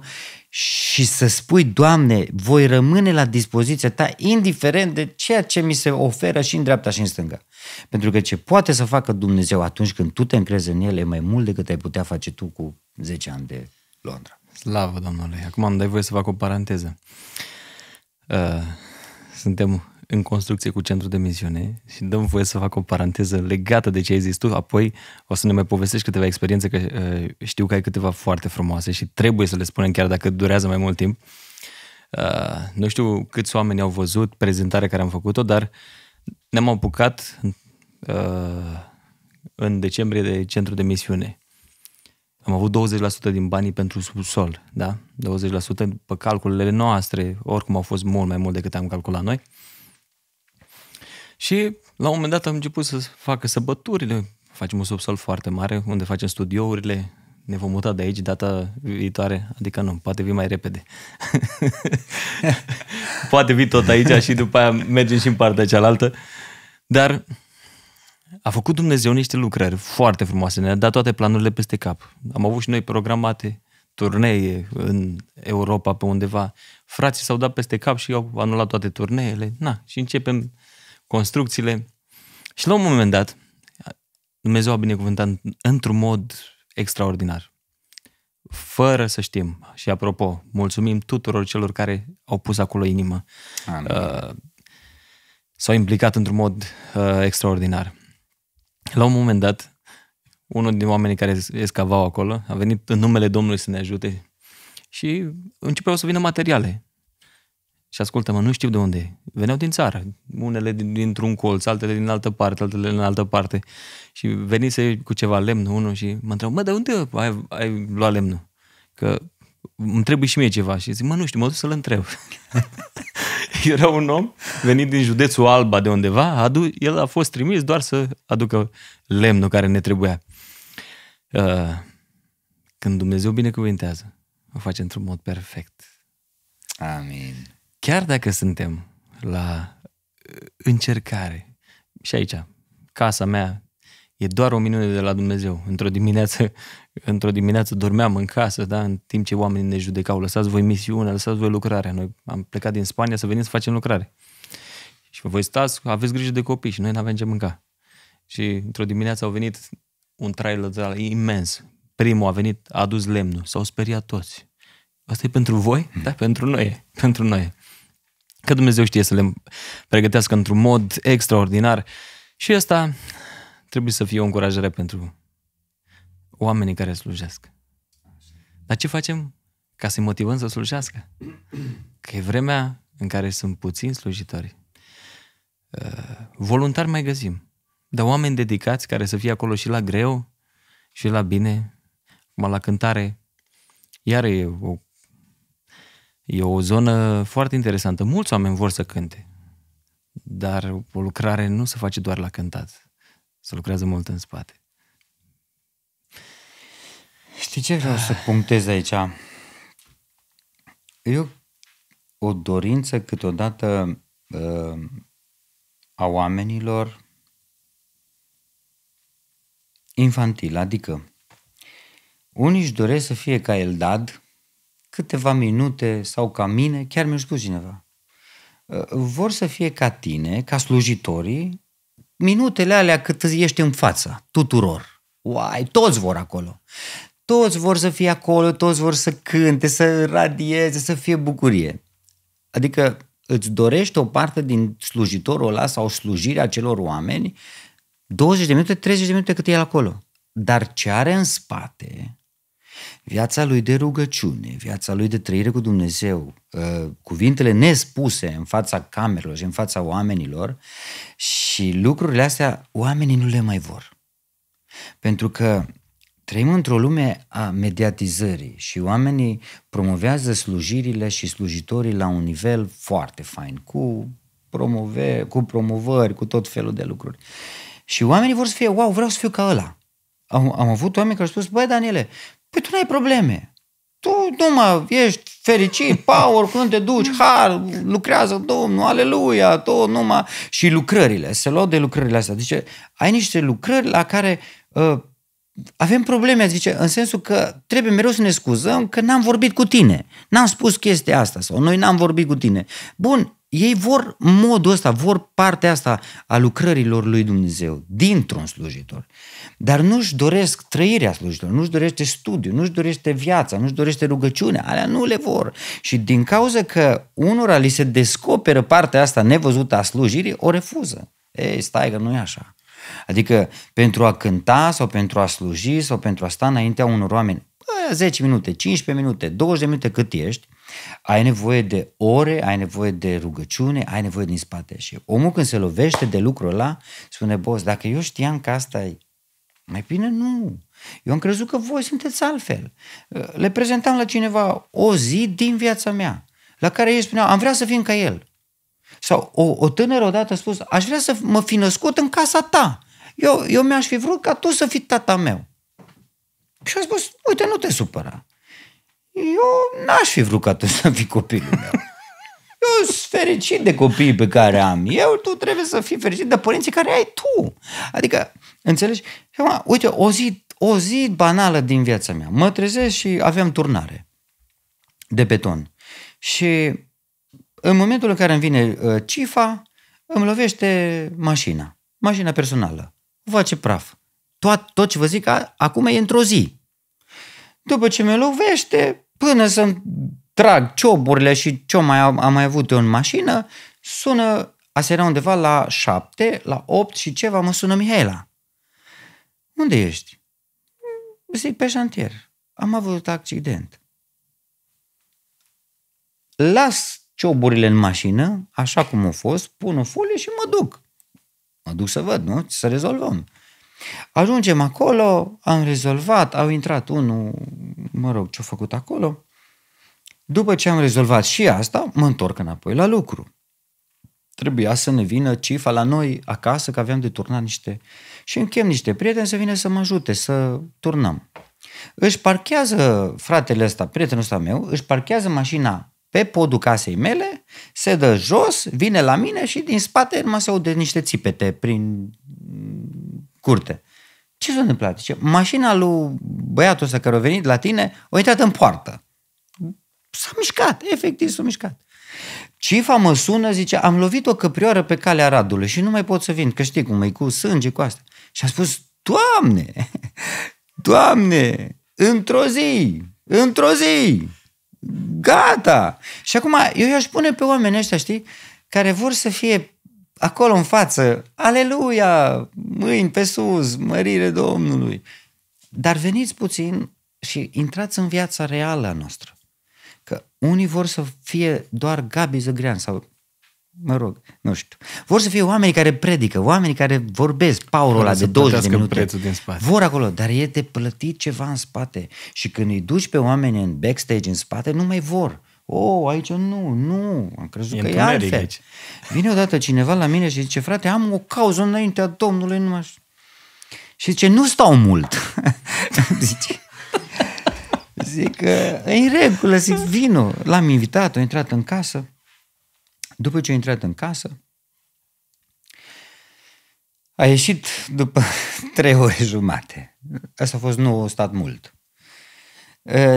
și să spui, Doamne, voi rămâne la dispoziția ta indiferent de ceea ce mi se oferă și în dreapta și în stânga. Pentru că ce poate să facă Dumnezeu atunci când tu te încrezi în El e mai mult decât ai putea face tu cu 10 ani de Londra. Slavă Domnule! Acum am dai voie să fac o paranteză. Uh, suntem în construcție cu centru de misiune și dăm voie să fac o paranteză legată de ce ai zis tu, apoi o să ne mai povestești câteva experiențe, că uh, știu că ai câteva foarte frumoase și trebuie să le spunem chiar dacă durează mai mult timp. Uh, nu știu câți oameni au văzut prezentarea care am făcut-o, dar ne-am apucat uh, în decembrie de centru de misiune. Am avut 20% din banii pentru subsol, da? 20% pe calculele noastre, oricum au fost mult mai mult decât am calculat noi. Uh, și la un moment dat am început să facă săbăturile, facem un subsol foarte mare, unde facem studiourile, ne vom muta de aici data viitoare, adică nu, poate vii mai repede. poate vii tot aici și după aia mergem și în partea cealaltă. Dar a făcut Dumnezeu niște lucrări foarte frumoase, ne-a dat toate planurile peste cap. Am avut și noi programate turnee în Europa pe undeva. Frații s-au dat peste cap și au anulat toate turneele. Na, și începem construcțiile. Și la un moment dat, Dumnezeu a binecuvântat într-un mod extraordinar. Fără să știm. Și apropo, mulțumim tuturor celor care au pus acolo inimă. Uh, s-au implicat într-un mod uh, extraordinar. La un moment dat, unul din oamenii care escavau acolo a venit în numele Domnului să ne ajute și începeau să vină materiale. Și ascultă-mă, nu știu de unde e. Veneau din țară, unele dintr-un colț, altele din altă parte, altele din altă parte. Și venise cu ceva lemn unul și mă întreabă, mă, de unde ai, ai luat lemnul? Că îmi trebuie și mie ceva. Și zic, mă, nu știu, mă duc să-l întreb. Era un om venit din județul Alba de undeva, adu- el a fost trimis doar să aducă lemnul care ne trebuia. Uh, când Dumnezeu binecuvintează, o face într-un mod perfect. Amin chiar dacă suntem la uh, încercare, și aici, casa mea e doar o minune de la Dumnezeu. Într-o dimineață, într-o dimineață dormeam în casă, da? în timp ce oamenii ne judecau, lăsați voi misiunea, lăsați voi lucrarea. Noi am plecat din Spania să venim să facem lucrare. Și voi stați, aveți grijă de copii și noi nu avem ce mânca. Și într-o dimineață au venit un trailer imens. Primul a venit, a adus lemnul. S-au speriat toți. Asta e pentru voi? Da, pentru noi. Pentru noi că Dumnezeu știe să le pregătească într-un mod extraordinar și asta trebuie să fie o încurajare pentru oamenii care slujesc. Dar ce facem ca să-i motivăm să slujească? Că e vremea în care sunt puțini slujitori. Uh, voluntari mai găsim, dar oameni dedicați care să fie acolo și la greu, și la bine, mă la cântare, iar e o E o zonă foarte interesantă. Mulți oameni vor să cânte, dar o lucrare nu se face doar la cântat. Se lucrează mult în spate. Știi ce vreau să punctez aici? Eu o dorință câteodată uh, a oamenilor infantil, adică unii își doresc să fie ca Eldad, câteva minute sau ca mine, chiar mi-a spus cineva. Ă, vor să fie ca tine, ca slujitorii, minutele alea cât ești în fața tuturor. Uai, toți vor acolo. Toți vor să fie acolo, toți vor să cânte, să radieze, să fie bucurie. Adică îți dorești o parte din slujitorul ăla sau slujirea celor oameni 20 de minute, 30 de minute cât e el acolo. Dar ce are în spate Viața lui de rugăciune, viața lui de trăire cu Dumnezeu, ă, cuvintele nespuse în fața camerelor și în fața oamenilor și lucrurile astea oamenii nu le mai vor. Pentru că trăim într-o lume a mediatizării și oamenii promovează slujirile și slujitorii la un nivel foarte fain, cu, promove, cu promovări, cu tot felul de lucruri. Și oamenii vor să fie, wow, vreau să fiu ca ăla. Am, am avut oameni care au spus, băi, Daniele, Păi tu nu ai probleme. Tu numai ești fericit, power, când te duci, mm. har, lucrează Domnul, aleluia, tot numai. Și lucrările, se luau de lucrările astea. Zice, ai niște lucrări la care uh, avem probleme, zice, în sensul că trebuie mereu să ne scuzăm că n-am vorbit cu tine, n-am spus chestia asta sau noi n-am vorbit cu tine. Bun, ei vor modul ăsta, vor partea asta a lucrărilor lui Dumnezeu dintr-un slujitor. Dar nu-și doresc trăirea slujitor, nu-și dorește studiu, nu-și dorește viața, nu-și dorește rugăciunea, alea nu le vor. Și din cauza că unora li se descoperă partea asta nevăzută a slujirii, o refuză. Ei, stai că nu e așa. Adică pentru a cânta sau pentru a sluji sau pentru a sta înaintea unor oameni, 10 minute, 15 minute, 20 de minute cât ești, ai nevoie de ore, ai nevoie de rugăciune, ai nevoie din spate. Și omul când se lovește de lucrul ăla, spune, boss, dacă eu știam că asta e, mai bine nu. Eu am crezut că voi sunteți altfel. Le prezentam la cineva o zi din viața mea, la care ei spuneau, am vrea să fim ca el. Sau o, o tânără odată a spus, aș vrea să mă fi născut în casa ta. Eu, eu mi-aș fi vrut ca tu să fii tata meu. Și a spus, uite, nu te supăra eu n-aș fi vrut ca tu să fii copilul meu. Eu sunt fericit de copiii pe care am eu, tu trebuie să fii fericit de părinții care ai tu. Adică, înțelegi? Și uite, o zi, o zi banală din viața mea. Mă trezesc și aveam turnare de beton. Și în momentul în care îmi vine uh, cifa, îmi lovește mașina, mașina personală. face praf. Tot, tot ce vă zic a, acum e într-o zi. După ce mi-o lovește, până să trag cioburile și ce mai am, am mai avut eu în mașină, sună, asta era undeva la șapte, la opt și ceva, mă sună Mihaela. Unde ești? Zic, pe șantier. Am avut accident. Las cioburile în mașină, așa cum au fost, pun o folie și mă duc. Mă duc să văd, nu? Să rezolvăm. Ajungem acolo, am rezolvat, au intrat unul, mă rog, ce-a făcut acolo. După ce am rezolvat și asta, mă întorc înapoi la lucru. Trebuia să ne vină cifa la noi acasă, că aveam de turnat niște... Și îmi chem niște prieteni să vină să mă ajute să turnăm. Își parchează fratele ăsta, prietenul ăsta meu, își parchează mașina pe podul casei mele, se dă jos, vine la mine și din spate mă se aude niște țipete prin curte. Ce s-a întâmplat? Zice, mașina lui băiatul ăsta care a venit la tine a intrat în poartă. S-a mișcat, efectiv s-a mișcat. Cifa mă sună, zice, am lovit o căprioară pe calea Radului și nu mai pot să vin, că știi cum e, cu sânge, cu asta. Și a spus, Doamne, Doamne, într-o zi, într-o zi, gata. Și acum eu i-aș pune pe oamenii ăștia, știi, care vor să fie acolo în față, aleluia, mâini pe sus, mărire Domnului. Dar veniți puțin și intrați în viața reală a noastră. Că unii vor să fie doar Gabi Zăgrean sau mă rog, nu știu. Vor să fie oameni care predică, oameni care vorbesc, paurul ăla de 20 de minute. Din spate. Vor acolo, dar e de plătit ceva în spate. Și când îi duci pe oameni în backstage, în spate, nu mai vor oh, aici nu, nu, am crezut e că e altfel. Aici. Vine odată cineva la mine și zice, frate, am o cauză înaintea Domnului, nu mai Și zice, nu stau mult. zice, zic, e în regulă, zic, vino. L-am invitat, a intrat în casă. După ce a intrat în casă, a ieșit după trei ore jumate. Asta a fost, nu a stat mult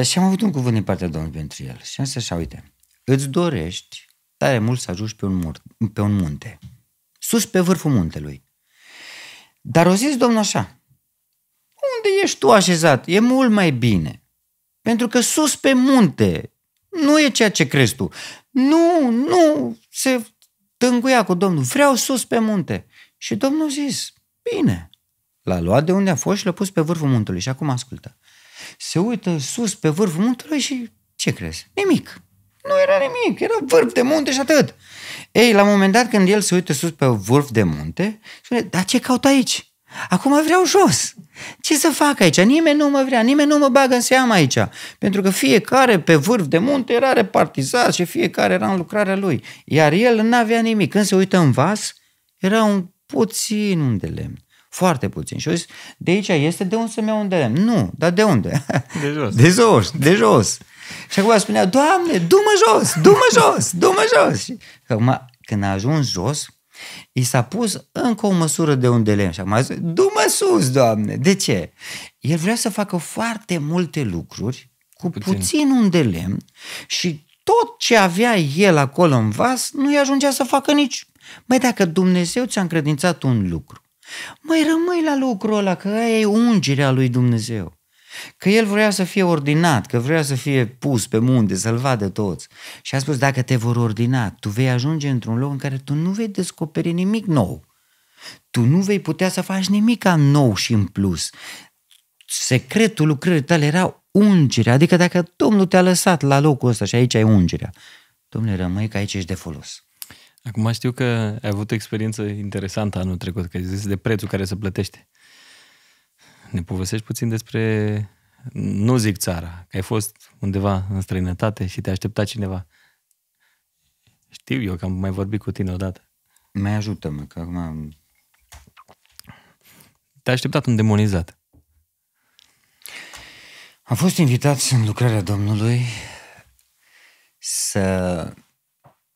și am avut un cuvânt din partea Domnului pentru el. Și am zis așa, uite, îți dorești tare mult să ajungi pe un, mur, pe un munte, sus pe vârful muntelui. Dar o zis Domnul așa, unde ești tu așezat e mult mai bine. Pentru că sus pe munte nu e ceea ce crezi tu. Nu, nu, se tânguia cu Domnul, vreau sus pe munte. Și Domnul zis, bine. L-a luat de unde a fost și l-a pus pe vârful muntelui și acum ascultă. Se uită sus, pe vârful muntelui și ce crezi? Nimic. Nu era nimic, era vârf de munte și atât. Ei, la un moment dat când el se uită sus pe vârf de munte, spune, dar ce caut aici? Acum vreau jos. Ce să fac aici? Nimeni nu mă vrea, nimeni nu mă bagă în seamă aici. Pentru că fiecare pe vârf de munte era repartizat și fiecare era în lucrarea lui. Iar el n-avea nimic. Când se uită în vas, era un puțin un de lemn. Foarte puțin. Și eu zis, de aici este de unde să-mi iau un delem. Nu, dar de unde? De jos. De jos, de jos. Și acum spunea, Doamne, du-mă jos, du-mă jos, du-mă jos. Și acum, când a ajuns jos, i s-a pus încă o măsură de un delem și acum zis, du-mă sus, Doamne! De ce? El vrea să facă foarte multe lucruri cu puțin, puțin un delem și tot ce avea el acolo în vas nu-i ajungea să facă nici. Mai dacă Dumnezeu ți-a încredințat un lucru mai rămâi la lucrul ăla, că aia e ungerea lui Dumnezeu. Că el vrea să fie ordinat, că vrea să fie pus pe munte, să-l vadă toți. Și a spus, dacă te vor ordina, tu vei ajunge într-un loc în care tu nu vei descoperi nimic nou. Tu nu vei putea să faci nimic nou și în plus. Secretul lucrării tale era ungerea, adică dacă Domnul te-a lăsat la locul ăsta și aici ai ungerea, Domnule, rămâi că aici ești de folos. Acum știu că ai avut o experiență interesantă anul trecut, că ai zis de prețul care se plătește. Ne povestești puțin despre, nu zic țara, că ai fost undeva în străinătate și te aștepta cineva. Știu eu că am mai vorbit cu tine odată. Mai ajută-mă, că acum... Te-a așteptat un demonizat. Am fost invitat în lucrarea Domnului să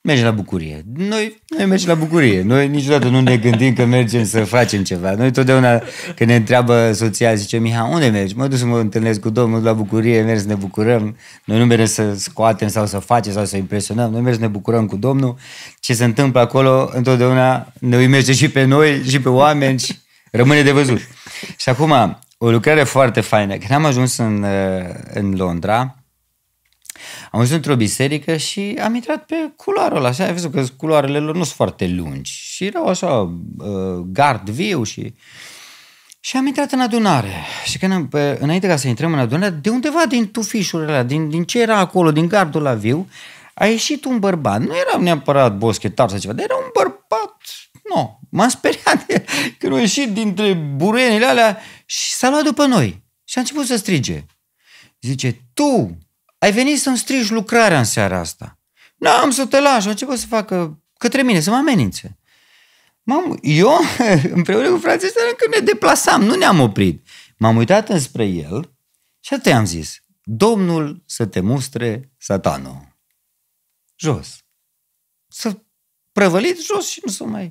merge la bucurie. Noi, noi mergem la bucurie. Noi niciodată nu ne gândim că mergem să facem ceva. Noi totdeauna când ne întreabă soția, zice, Miha, unde mergi? Mă duc să mă întâlnesc cu Domnul la bucurie, mergem să ne bucurăm. Noi nu mergem să scoatem sau să facem sau să impresionăm. Noi mergem să ne bucurăm cu Domnul. Ce se întâmplă acolo, întotdeauna ne uimește și pe noi, și pe oameni și rămâne de văzut. Și acum, o lucrare foarte faină. Când am ajuns în, în Londra, am ajuns într-o biserică și am intrat pe culoarul ăla, așa, ai văzut că culoarele lor nu sunt foarte lungi și erau așa, uh, gard viu și... Și am intrat în adunare. Și când am, pe, înainte ca să intrăm în adunare, de undeva din tufișurile alea, din, din ce era acolo, din gardul la viu, a ieșit un bărbat. Nu era neapărat boschetar sau ceva, dar era un bărbat. Nu, m-am speriat că a ieșit dintre burenile alea și s-a luat după noi. Și a început să strige. Zice, tu, ai venit să-mi strigi lucrarea în seara asta. N-am da, să te lași, Ce pot să facă către mine, să mă amenințe. am eu împreună cu frații ăștia, când ne deplasam, nu ne-am oprit. M-am uitat înspre el și atât am zis, Domnul să te mustre satanul. Jos. Să prăvălit jos și nu să mai...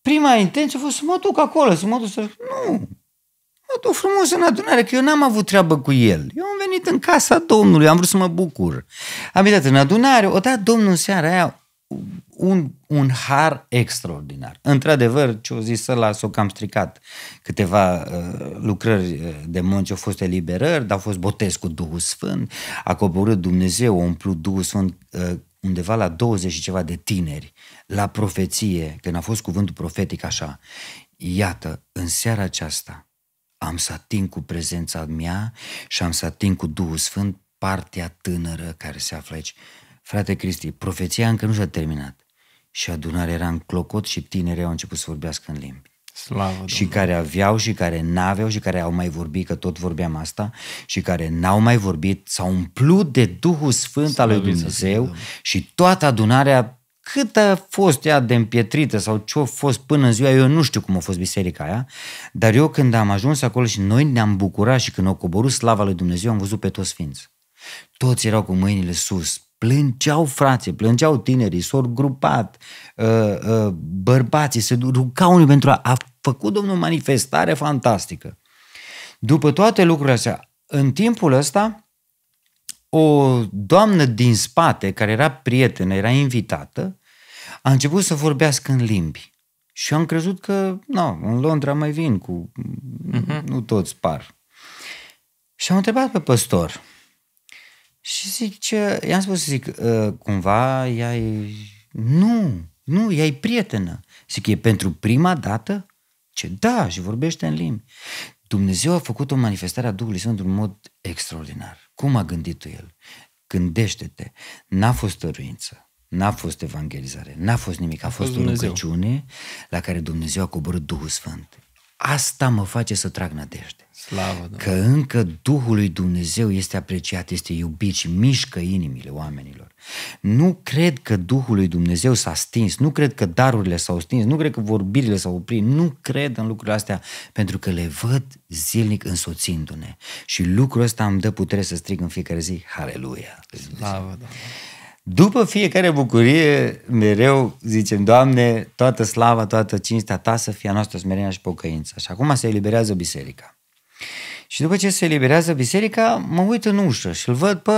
Prima intenție a fost să mă duc acolo, să mă duc să... Nu, Adu frumos în adunare, că eu n-am avut treabă cu el. Eu am venit în casa Domnului, am vrut să mă bucur. Am venit în adunare, o dat Domnul în seara aia un, un har extraordinar. Într-adevăr, ce o zis ăla, s O cam stricat câteva uh, lucrări uh, de munci, au fost eliberări, dar au fost botez cu Duhul Sfânt, a coborât Dumnezeu, a umplut Duhul Sfânt uh, undeva la 20 și ceva de tineri, la profeție, când a fost cuvântul profetic așa. Iată, în seara aceasta, am să ating cu prezența mea și am să ating cu Duhul Sfânt partea tânără care se află aici. Frate Cristi, profeția încă nu s-a terminat și adunarea era în clocot și tinerii au început să vorbească în limbi. Slavă Domnului. și care aveau și care n-aveau și care au mai vorbit, că tot vorbeam asta, și care n-au mai vorbit, s-au umplut de Duhul Sfânt Slavă al lui Dumnezeu și toată adunarea cât a fost ea de împietrită sau ce a fost până în ziua, eu nu știu cum a fost biserica aia, dar eu când am ajuns acolo și noi ne-am bucurat și când au coborât slava lui Dumnezeu, am văzut pe toți sfinți. Toți erau cu mâinile sus, plângeau frații, plângeau tinerii, s-au grupat, ă, ă, bărbații se rugau unii pentru a... A făcut Domnul manifestare fantastică. După toate lucrurile astea, în timpul ăsta, o doamnă din spate, care era prietenă, era invitată, a început să vorbească în limbi. Și eu am crezut că, nu, în Londra mai vin cu, uh-huh. nu toți par. Și am întrebat pe păstor. Și ce. i-am spus să zic, ă, cumva ea e... Nu, nu, ea e prietenă. Zic, e pentru prima dată? Ce da, și vorbește în limbi. Dumnezeu a făcut o manifestare a Duhului Sfânt în mod extraordinar. Cum a gândit tu el? Gândește-te. N-a fost tăruință, n-a fost evangelizare, n-a fost nimic. A, a fost o rugăciune la care Dumnezeu a coborât Duhul Sfânt. Asta mă face să trag nădejde. Slavă Că încă Duhul lui Dumnezeu este apreciat, este iubit și mișcă inimile oamenilor. Nu cred că Duhul lui Dumnezeu s-a stins, nu cred că darurile s-au stins, nu cred că vorbirile s-au oprit, nu cred în lucrurile astea, pentru că le văd zilnic însoțindu-ne. Și lucrul ăsta îmi dă putere să strig în fiecare zi, Haleluia! Slavă Domnului! După fiecare bucurie, mereu zicem, Doamne, toată slava, toată cinstea Ta să fie a noastră smerenia și pocăință. Și acum se eliberează biserica. Și după ce se eliberează biserica, mă uit în ușă și îl văd pe...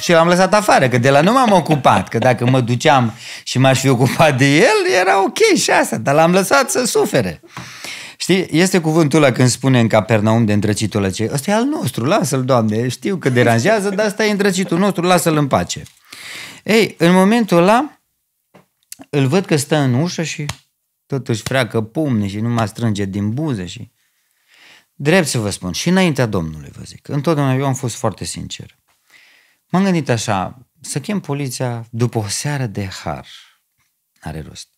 Și l-am lăsat afară, că de la nu m-am ocupat, că dacă mă duceam și m-aș fi ocupat de el, era ok și asta, dar l-am lăsat să sufere. Știi, este cuvântul ăla când spune în Capernaum de îndrăcitul ăla, ăsta e al nostru, lasă-l, Doamne, știu că deranjează, dar ăsta e îndrăcitul nostru, lasă-l în pace. Ei, în momentul ăla, îl văd că stă în ușă și totuși freacă pumne și nu mă strânge din buze și... Drept să vă spun, și înaintea Domnului vă zic, întotdeauna eu am fost foarte sincer. M-am gândit așa, să chem poliția după o seară de har, are rost.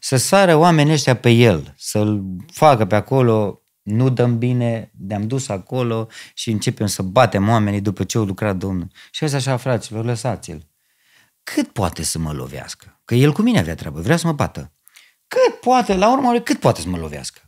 Să sară oamenii ăștia pe el, să-l facă pe acolo, nu dăm bine, ne-am dus acolo și începem să batem oamenii după ce au lucrat Domnul. Și eu așa, fraților, lăsați-l cât poate să mă lovească? Că el cu mine avea treabă, vrea să mă bată. Cât poate, la urmă, cât poate să mă lovească?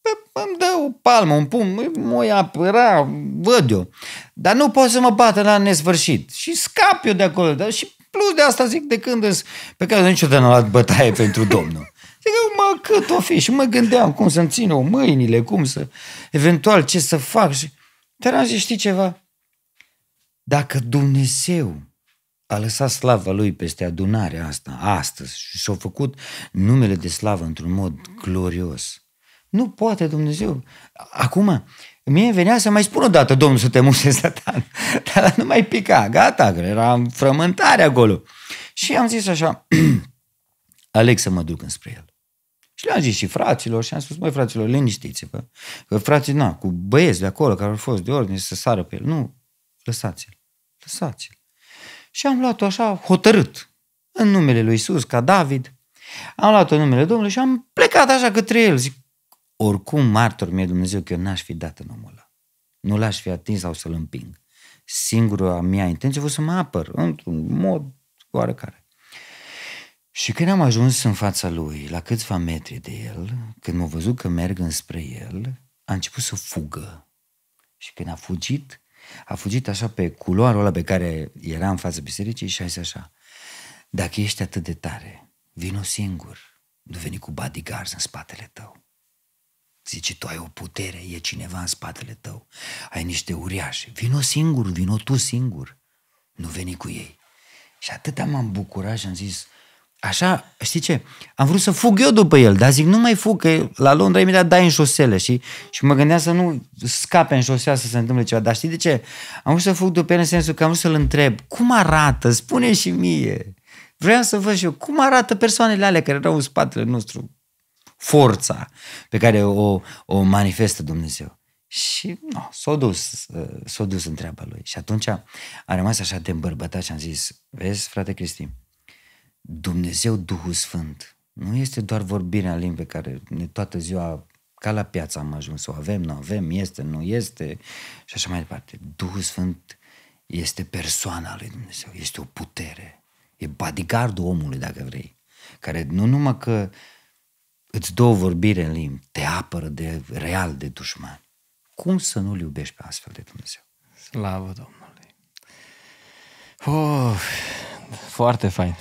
Păi, îmi dă o palmă, un pumn, mă ia păra, văd eu. Dar nu pot să mă bată la nesfârșit. Și scap eu de acolo. Dar și plus de asta zic de când îs, pe care niciodată n-am luat bătaie pentru Domnul. Zic, mă, cât o fi? Și mă gândeam cum să-mi țin o mâinile, cum să, eventual, ce să fac. Și te zis, știi ceva? Dacă Dumnezeu a lăsat slava lui peste adunarea asta, astăzi, și și-a făcut numele de slavă într-un mod glorios. Nu poate Dumnezeu. Acum, mie venea să mai spun o dată, Domnul, să te muse satan. Dar nu mai pica, gata, că era frământare acolo. Și am zis așa, aleg să mă duc înspre el. Și le-am zis și fraților și am spus, măi fraților, liniștiți-vă. Că frații, na, cu băieți de acolo care au fost de ordine să sară pe el. Nu, lăsați-l, lăsați-l. Și am luat-o așa hotărât, în numele lui Isus, ca David. Am luat-o în numele Domnului și am plecat așa către el. Zic, oricum martor mie Dumnezeu că eu n-aș fi dat în omul ăla. Nu l-aș fi atins sau să-l împing. Singura mea intenție a fost să mă apăr într-un mod oarecare. Și când am ajuns în fața lui, la câțiva metri de el, când m-a văzut că merg înspre el, a început să fugă. Și când a fugit, a fugit așa pe culoarul ăla pe care era în fața bisericii și a zis așa, dacă ești atât de tare, vino singur, nu veni cu bodyguards în spatele tău. Zice, tu ai o putere, e cineva în spatele tău, ai niște uriași, vino singur, vino tu singur, nu veni cu ei. Și atât m-am bucurat și am zis, așa, știi ce, am vrut să fug eu după el, dar zic, nu mai fug, că la Londra imediat dai în șosele și, și mă gândeam să nu scape în șosea să se întâmple ceva, dar știi de ce? Am vrut să fug după el în sensul că am vrut să-l întreb, cum arată, spune și mie. Vreau să văd și eu cum arată persoanele alea care erau în spatele nostru, forța pe care o, o manifestă Dumnezeu. Și no, s-a dus, s-a dus întreaba lui. Și atunci a rămas așa de îmbărbătat și am zis, vezi, frate Cristi, Dumnezeu Duhul Sfânt. Nu este doar vorbirea în limbi care ne toată ziua, ca la piață am ajuns, o avem, nu avem, este, nu este și așa mai departe. Duhul Sfânt este persoana lui Dumnezeu, este o putere. E bodyguardul omului, dacă vrei, care nu numai că îți dă o vorbire în limbi, te apără de real de dușman. Cum să nu-L iubești pe astfel de Dumnezeu? Slavă Domnului! Oh, foarte fain!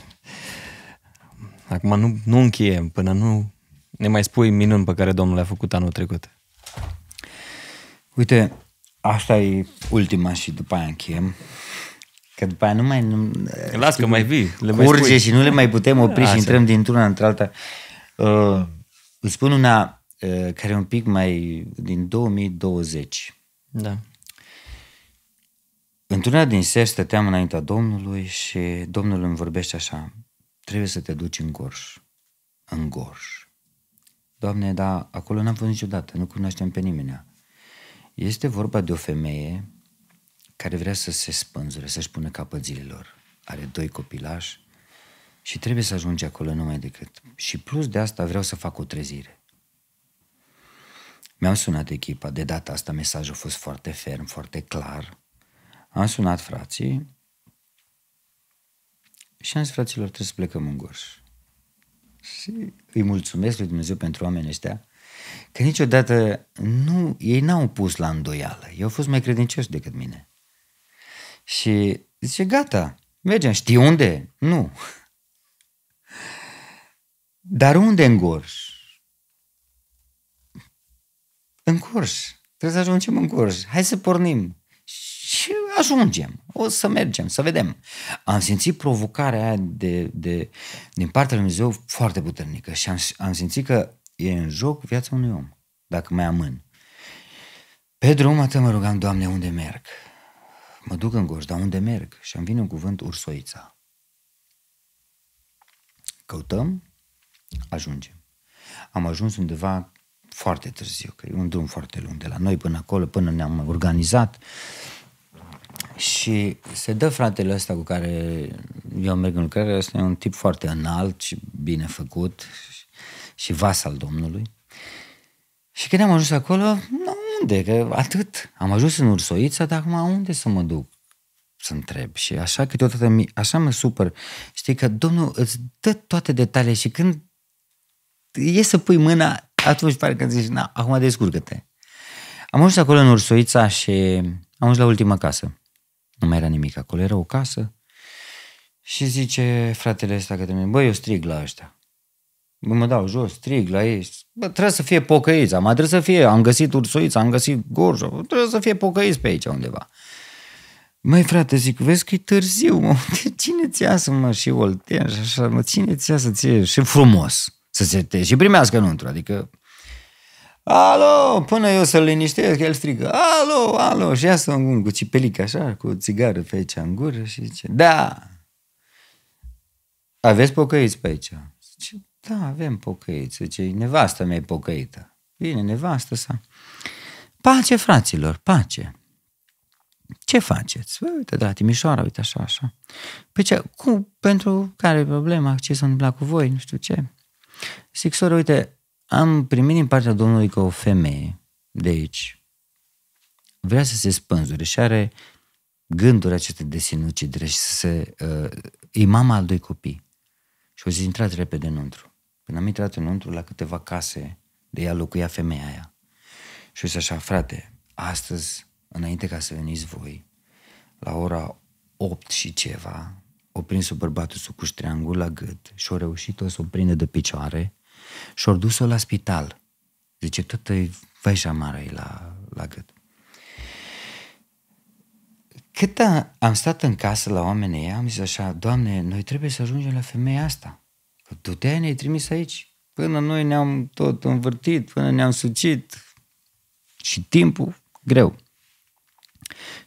Acum nu, nu încheiem până nu ne mai spui minuni pe care Domnul le-a făcut anul trecut. Uite, asta e ultima și după aia încheiem. Că după aia nu mai... Nu, Las că mai vii. Le curge mai și nu le mai putem opri Așa. și intrăm dintr-una într-alta. Uh, îți spun una uh, care e un pic mai... din 2020. Da. Într-una din seri stăteam înaintea Domnului și Domnul îmi vorbește așa trebuie să te duci în gorș. În gorș. Doamne, dar acolo n-am fost niciodată, nu cunoaștem pe nimeni. Este vorba de o femeie care vrea să se spânzure, să-și pună capăt zilelor. Are doi copilași și trebuie să ajunge acolo numai decât. Și plus de asta vreau să fac o trezire. Mi-am sunat echipa, de data asta mesajul a fost foarte ferm, foarte clar. Am sunat frații și am zis, fraților, trebuie să plecăm în gorș. Și îi mulțumesc lui Dumnezeu pentru oamenii ăștia, că niciodată nu, ei n-au pus la îndoială. Ei au fost mai credincioși decât mine. Și zice, gata, mergem. Știi unde? Nu. Dar unde în gorș? În gorj. Trebuie să ajungem în gorj. Hai să pornim ajungem, o să mergem, să vedem. Am simțit provocarea aia de, de, din partea lui Dumnezeu foarte puternică și am, am simțit că e în joc viața unui om, dacă mai amân. Pe drum atât mă rugam, Doamne, unde merg? Mă duc în Gorj, dar unde merg? Și am vine un cuvânt ursoița. Căutăm, ajungem. Am ajuns undeva foarte târziu, că e un drum foarte lung de la noi până acolo, până ne-am organizat. Uh, și se dă fratele ăsta cu care eu merg în lucrare, ăsta e un tip foarte înalt și bine făcut și, vas al Domnului. Și când am ajuns acolo, nu unde? Că atât. Am ajuns în Ursoița, dar acum unde să mă duc? Să întreb. Și așa câteodată, mi, așa mă supăr. Știi că Domnul îți dă toate detaliile și când e să pui mâna, atunci pare îți zici, na, acum descurcă-te. Am ajuns acolo în Ursoița și am ajuns la ultima casă. Nu mai era nimic acolo, era o casă și zice fratele ăsta către mine, băi, eu strig la ăștia. Bă, mă dau jos, strig la ei, bă, trebuie să fie pocăiți, am trebuie să fie, am găsit ursuița, am găsit gorjă, trebuie să fie pocăiți pe aici undeva. Mai frate, zic, vezi că e târziu, mă, cine ți să mă, și Olten și așa, mă, cine ți să ție și frumos să se te și primească înăuntru, adică Alo, până eu să-l liniștesc, el strigă, alo, alo, și iasă un gând cu cipelic așa, cu țigară pe aici în gură și zice, da, aveți pocăiți pe aici? Zice, da, avem pocăiți, zice, nevastă mea e pocăită. Vine nevastă sa. Pace, fraților, pace. Ce faceți? Bă, uite, la Timișoara, uite așa, așa. Pe păi ce, cum, pentru care e problema, ce s-a întâmplat cu voi, nu știu ce. Zic, soră, uite, am primit din partea Domnului că o femeie de aici vrea să se spânzure și are gânduri aceste de sinucidere și să se... Uh, e mama al doi copii. Și o zi intrat repede înăuntru. Când am intrat înăuntru la câteva case de ea locuia femeia aia. Și o zis așa, frate, astăzi, înainte ca să veniți voi, la ora 8 și ceva, o prins bărbatul sub cuștriangul la gât și o reușit o să o prinde de picioare și au dus-o la spital. Zice, e veja mare la, la gât. Cât am stat în casă la oamenii ei, am zis așa, Doamne, noi trebuie să ajungem la femeia asta. Că tu te ne-ai trimis aici. Până noi ne-am tot învârtit, până ne-am sucit. Și timpul, greu.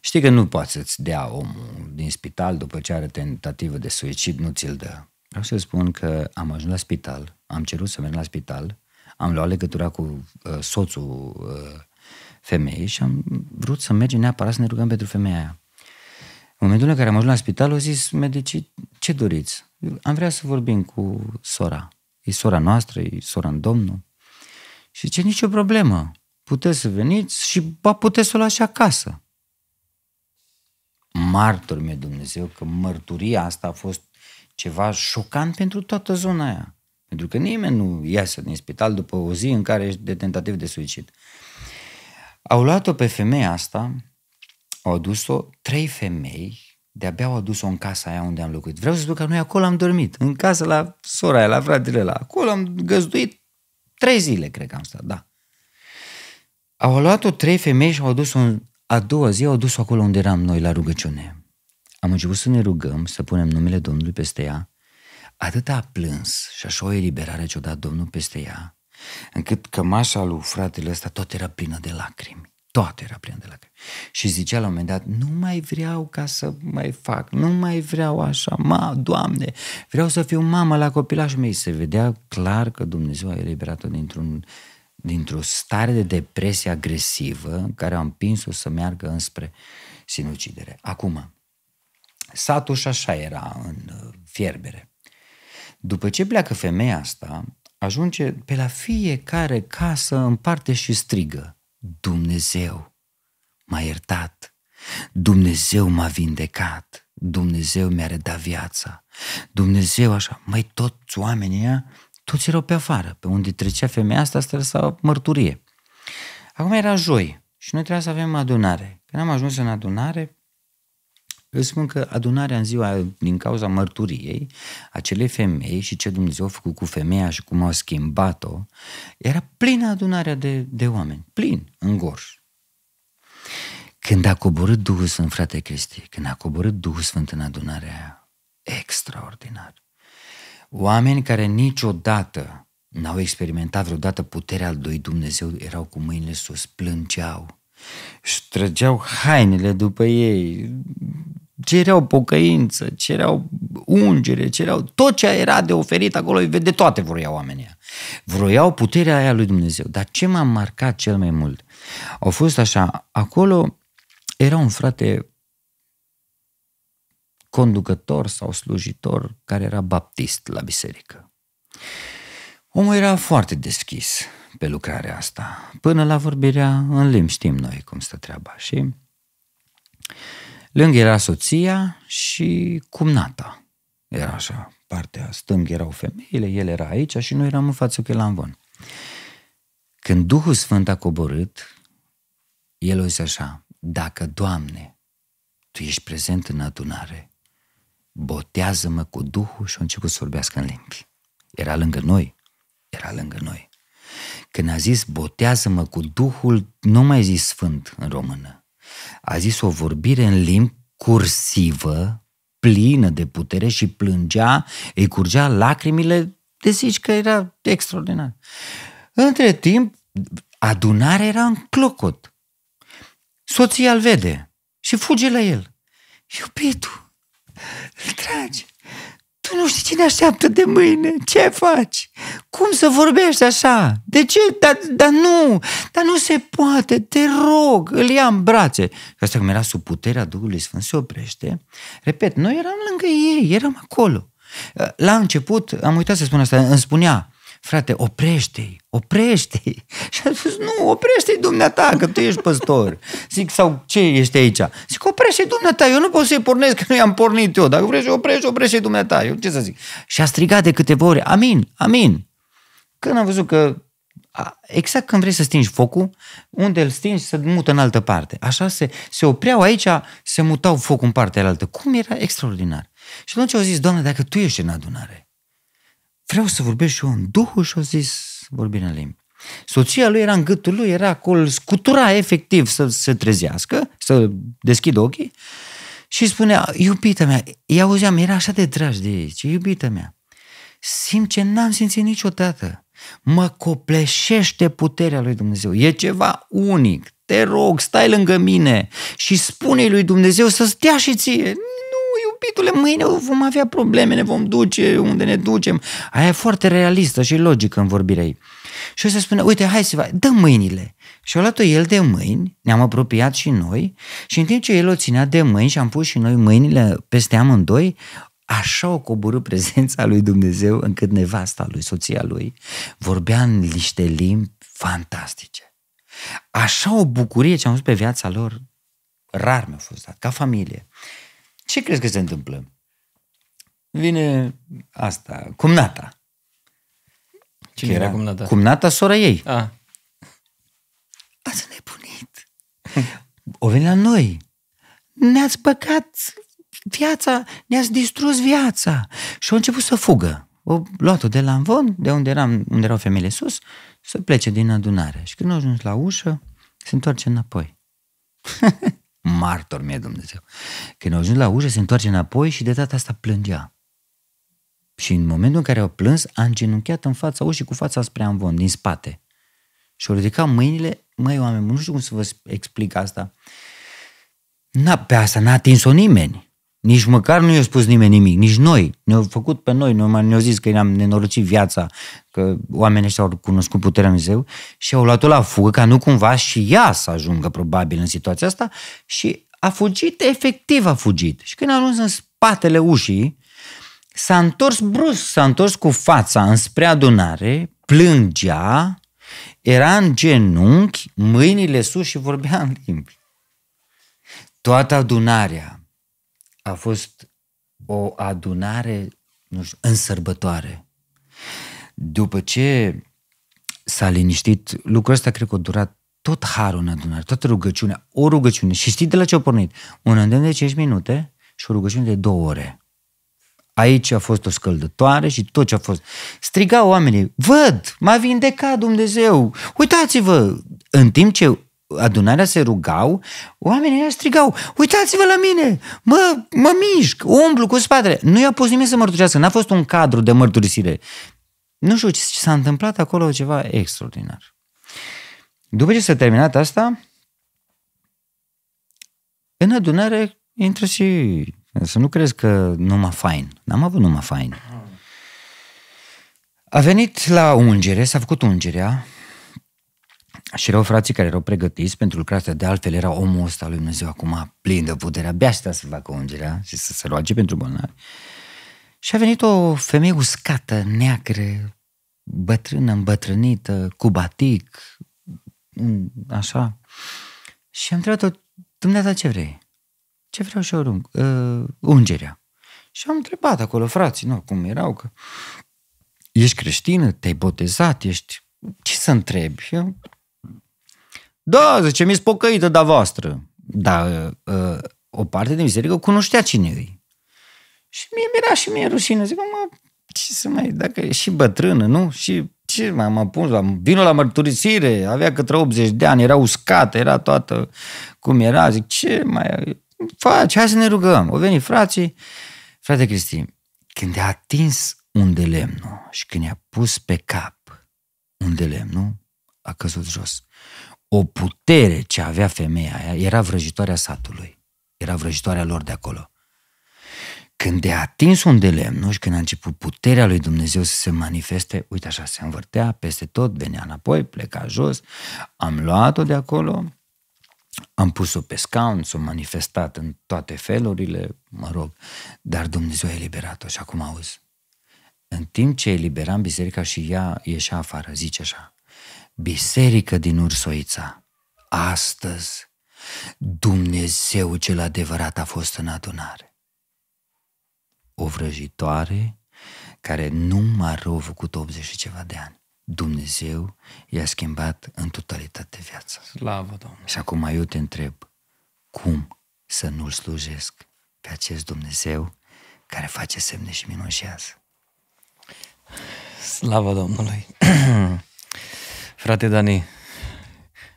Știi că nu poate să-ți dea omul din spital după ce are tentativă de suicid, nu ți-l dă. Vreau să spun că am ajuns la spital, am cerut să merg la spital, am luat legătura cu uh, soțul uh, femeii și am vrut să mergem neapărat să ne rugăm pentru femeia aia. În momentul în care am ajuns la spital, au zis medicii, ce doriți? am vrea să vorbim cu sora. E sora noastră, e sora în Domnul. Și ce nicio problemă. Puteți să veniți și ba, puteți să o luați și acasă. Martor mi Dumnezeu că mărturia asta a fost ceva șocant pentru toată zona aia. Pentru că nimeni nu iasă din spital după o zi în care ești de tentativ de suicid. Au luat-o pe femeia asta, au adus-o trei femei, de-abia au adus-o în casa aia unde am locuit. Vreau să spun că noi acolo am dormit, în casa la sora aia, la fratele la. Acolo am găzduit trei zile, cred că am stat, da. Au luat-o trei femei și au adus-o în a doua zi, au dus-o acolo unde eram noi la rugăciune am început să ne rugăm, să punem numele Domnului peste ea, atât a plâns și așa o eliberare ce-o dat Domnul peste ea, încât cămașa lui fratele ăsta tot era plină de lacrimi. Tot era plină de lacrimi. Și zicea la un moment dat, nu mai vreau ca să mai fac, nu mai vreau așa, ma, Doamne, vreau să fiu mamă la copilașul meu. Se vedea clar că Dumnezeu a eliberat-o dintr-un dintr-o stare de depresie agresivă care a împins-o să meargă înspre sinucidere. Acum, Satul și așa era în uh, fierbere. După ce pleacă femeia asta, ajunge pe la fiecare casă în parte și strigă. Dumnezeu m-a iertat, Dumnezeu m-a vindecat, Dumnezeu mi-a redat viața, Dumnezeu așa. Mai toți oamenii toți erau pe afară, pe unde trecea femeia asta, asta să mărturie. Acum era joi și noi trebuia să avem adunare. Când am ajuns în adunare, eu spun că adunarea în ziua, din cauza mărturiei, acele femei și ce Dumnezeu a făcut cu femeia și cum au schimbat-o, era plină adunarea de, de oameni, plin, în gorș. Când a coborât Duhul Sfânt, frate Cristi, când a coborât Duhul Sfânt în adunarea aia, extraordinar. Oameni care niciodată n-au experimentat vreodată puterea lui Dumnezeu, erau cu mâinile sus, plângeau, și trăgeau hainele după ei, cereau pocăință, cereau ungere, cereau tot ce era de oferit acolo, de toate vroiau oamenii. Vroiau puterea aia lui Dumnezeu. Dar ce m-a marcat cel mai mult? Au fost așa, acolo era un frate conducător sau slujitor care era baptist la biserică. Omul era foarte deschis pe lucrarea asta, până la vorbirea în limbi, știm noi cum stă treaba. Și Lângă era soția și cumnata. Era așa, partea stângă erau femeile, el era aici și noi eram în față cu el la Când Duhul Sfânt a coborât, el o zis așa, dacă, Doamne, Tu ești prezent în adunare, botează-mă cu Duhul și a început să vorbească în limbi. Era lângă noi, era lângă noi. Când a zis botează-mă cu Duhul, nu mai zis Sfânt în română, a zis o vorbire în limbi cursivă, plină de putere și plângea, îi curgea lacrimile, desici că era extraordinar. Între timp, adunarea era în clocot. Soția îl vede și fuge la el. Iubitul, trage. Tu nu știi cine așteaptă de mâine, ce faci? Cum să vorbești așa? De ce? Dar, da nu, dar nu se poate, te rog, îl ia în brațe. Și asta cum era sub puterea Duhului Sfânt, se oprește. Repet, noi eram lângă ei, eram acolo. La început, am uitat să spun asta, îmi spunea, frate, oprește-i, oprește-i. Și a spus, nu, oprește-i dumneata, că tu ești păstor. Zic, sau ce ești aici? Zic, oprește-i dumneata, eu nu pot să-i pornesc, că nu i-am pornit eu. Dacă vrei, oprește, oprește-i dumneata. Eu ce să zic? Și a strigat de câteva ori, amin, amin. Când am văzut că exact când vrei să stingi focul, unde îl stingi, se mută în altă parte. Așa se, se opreau aici, se mutau focul în partea altă. Cum era extraordinar. Și atunci au zis, Doamne, dacă Tu ești în adunare, vreau să vorbesc și eu în Duhul și au zis vorbirea în limbi. Soția lui era în gâtul lui, era acolo, scutura efectiv să se trezească, să deschidă ochii și spunea, iubita mea, îi auzeam, era așa de drag de ei, ce iubita mea, simt ce n-am simțit niciodată. Mă copleșește puterea lui Dumnezeu. E ceva unic. Te rog, stai lângă mine și spune lui Dumnezeu să stea și ție iubitule, mâine vom avea probleme, ne vom duce unde ne ducem. Aia e foarte realistă și logică în vorbirea ei. Și o să spună, uite, hai să dă mâinile. Și a luat-o el de mâini, ne-am apropiat și noi și în timp ce el o ținea de mâini și am pus și noi mâinile peste amândoi, așa o coborâ prezența lui Dumnezeu încât nevasta lui, soția lui, vorbea în niște limbi fantastice. Așa o bucurie ce am văzut pe viața lor, rar mi-a fost dat, ca familie. Ce crezi că se întâmplă? Vine asta, cumnata. Cine era, era cumnata? Cumnata, sora ei. A. Ați nebunit. O veni la noi. Ne-ați păcat viața, ne-ați distrus viața. Și au început să fugă. O luat-o de la învon, de unde, eram, unde erau femeile sus, să plece din adunare. Și când au ajuns la ușă, se întoarce înapoi. Martor mie Dumnezeu. Când au ajuns la ușă, se întoarce înapoi și de data asta plângea. Și în momentul în care au plâns, a îngenunchiat în fața ușii cu fața spre amvon, din spate. Și au ridicat mâinile, măi oameni, nu știu cum să vă explic asta. Na, pe asta n-a atins-o nimeni. Nici măcar nu i-a spus nimeni nimic, nici noi. Ne-au făcut pe noi, ne-au zis că ne-am nenorocit viața, că oamenii ăștia au cunoscut puterea Dumnezeu și au luat-o la fugă ca nu cumva și ea să ajungă probabil în situația asta și a fugit, efectiv a fugit. Și când a ajuns în spatele ușii, s-a întors brusc, s-a întors cu fața înspre adunare, plângea, era în genunchi, mâinile sus și vorbea în limbi. Toată adunarea, a fost o adunare, nu știu, în sărbătoare. După ce s-a liniștit, lucrul ăsta cred că a durat tot harul în adunare, toată rugăciunea, o rugăciune. Și știi de la ce a pornit? Un îndemn de 5 minute și o rugăciune de 2 ore. Aici a fost o scăldătoare și tot ce a fost. Strigau oamenii, văd, m-a vindecat Dumnezeu, uitați-vă! În timp ce adunarea se rugau, oamenii ăia strigau, uitați-vă la mine, mă, mă mișc, umblu cu spatele. Nu i-a pus nimeni să mărturisească, n-a fost un cadru de mărturisire. Nu știu ce s-a întâmplat acolo, ceva extraordinar. După ce s-a terminat asta, în adunare intră și... Să nu crezi că numai fain. N-am avut numai fain. A venit la ungere, s-a făcut ungerea, și erau frații care erau pregătiți pentru lucrarea asta, de altfel era omul ăsta lui Dumnezeu acum plin de putere, abia să să facă ungerea și să se roage pentru bolnavi. Și a venit o femeie uscată, neagră, bătrână, îmbătrânită, cu batic, așa. Și am întrebat-o, dumneata ce vrei? Ce vreau și eu, uh, ungerea. Și am întrebat acolo frații, nu, cum erau, că ești creștină, te-ai botezat, ești... Ce să întrebi? Eu da, zice, mi-s pocăită de voastră. Dar uh, o parte din biserică cunoștea cine e. Și mie mi-era și mie rușine. Zic, mă, ce să mai, dacă e și bătrână, nu? Și ce m-am pus? La, vinul la mărturisire, avea către 80 de ani, era uscată, era toată cum era. Zic, ce mai faci? Hai să ne rugăm. O veni frații, frate Cristi, când a atins un lemn, nu, și când i-a pus pe cap un lemn, nu, a căzut jos o putere ce avea femeia aia era vrăjitoarea satului. Era vrăjitoarea lor de acolo. Când de atins un de nu? și când a început puterea lui Dumnezeu să se manifeste, uite așa, se învârtea peste tot, venea înapoi, pleca jos, am luat-o de acolo, am pus-o pe scaun, s-o manifestat în toate felurile, mă rog, dar Dumnezeu a eliberat-o și acum auzi. În timp ce eliberam biserica și ea ieșea afară, zice așa, Biserică din Ursoița, astăzi Dumnezeu cel adevărat a fost în adunare. O vrăjitoare care m-a rău făcut 80 și ceva de ani. Dumnezeu i-a schimbat în totalitate viața. Slavă Domnului! Și acum eu te întreb, cum să nu-L slujesc pe acest Dumnezeu care face semne și minușează? Slavă Domnului! Frate Dani,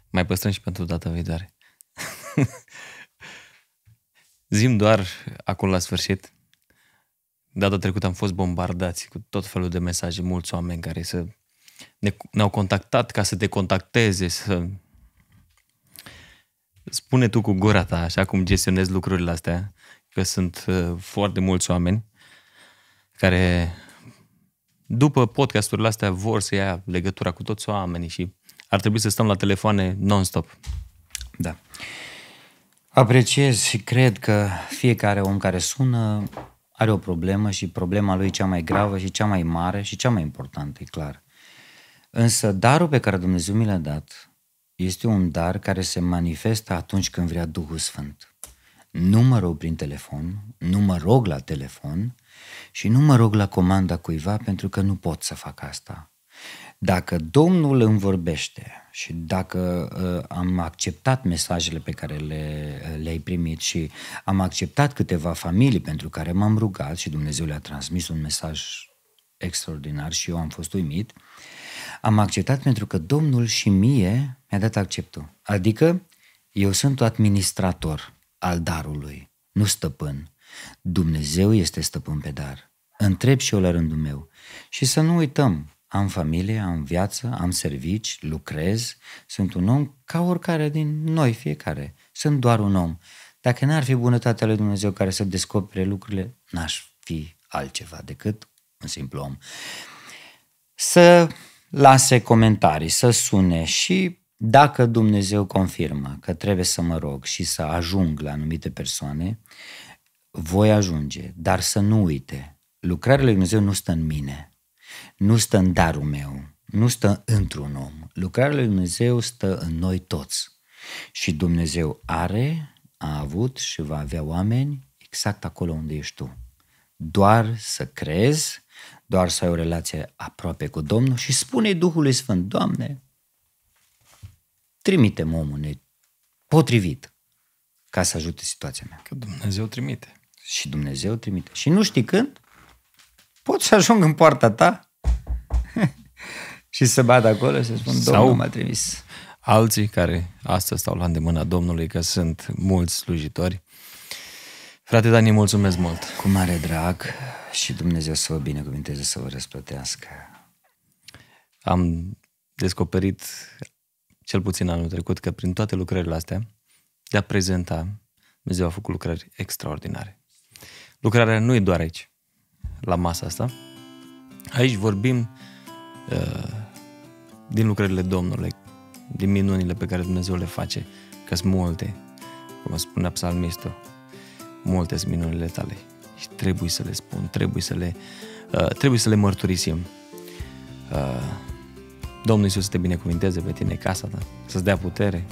mai păstrăm și pentru data viitoare. Zim doar acum la sfârșit. Data trecută am fost bombardați cu tot felul de mesaje, mulți oameni care să ne, ne-au contactat ca să te contacteze, să... Spune tu cu gura ta, așa cum gestionezi lucrurile astea, că sunt uh, foarte mulți oameni care după podcasturile astea vor să ia legătura cu toți oamenii și ar trebui să stăm la telefoane non-stop. Da. Apreciez și cred că fiecare om care sună are o problemă și problema lui cea mai gravă și cea mai mare și cea mai importantă, e clar. Însă darul pe care Dumnezeu mi l-a dat este un dar care se manifestă atunci când vrea Duhul Sfânt. Nu mă rog prin telefon, nu mă rog la telefon, și nu mă rog la comanda cuiva pentru că nu pot să fac asta. Dacă Domnul îmi vorbește și dacă uh, am acceptat mesajele pe care le, uh, le-ai primit și am acceptat câteva familii pentru care m-am rugat și Dumnezeu le-a transmis un mesaj extraordinar și eu am fost uimit, am acceptat pentru că Domnul și mie mi-a dat acceptul. Adică eu sunt administrator al darului, nu stăpân. Dumnezeu este stăpân pe dar. Întreb și eu la rândul meu. Și să nu uităm, am familie, am viață, am servici, lucrez, sunt un om ca oricare din noi, fiecare. Sunt doar un om. Dacă n-ar fi bunătatea lui Dumnezeu care să descopere lucrurile, n-aș fi altceva decât un simplu om. Să lase comentarii, să sune și dacă Dumnezeu confirmă că trebuie să mă rog și să ajung la anumite persoane, voi ajunge, dar să nu uite, lucrarea lui Dumnezeu nu stă în mine, nu stă în darul meu, nu stă într-un om. Lucrarea lui Dumnezeu stă în noi toți. Și Dumnezeu are, a avut și va avea oameni exact acolo unde ești tu. Doar să crezi, doar să ai o relație aproape cu Domnul și spune Duhului Sfânt, Doamne, trimite-mă omul potrivit ca să ajute situația mea. Că Dumnezeu trimite. Și Dumnezeu trimite. Și nu știi când, pot să ajung în poarta ta și să bat acolo și să spun, Sau Domnul m-a trimis. Alții care astăzi stau la îndemâna Domnului, că sunt mulți slujitori. Frate Dani, mulțumesc mult! Cu mare drag și Dumnezeu să vă binecuvinteze, să vă răsplătească. Am descoperit, cel puțin anul trecut, că prin toate lucrările astea de a prezenta, Dumnezeu a făcut lucrări extraordinare lucrarea nu e doar aici, la masa asta. Aici vorbim uh, din lucrările Domnului, din minunile pe care Dumnezeu le face, că sunt multe, cum spunea psalmistul, multe sunt minunile tale și trebuie să le spun, trebuie să le, uh, trebuie să le mărturisim. Uh, Domnul Iisus să te binecuvinteze pe tine casa ta, să-ți dea putere.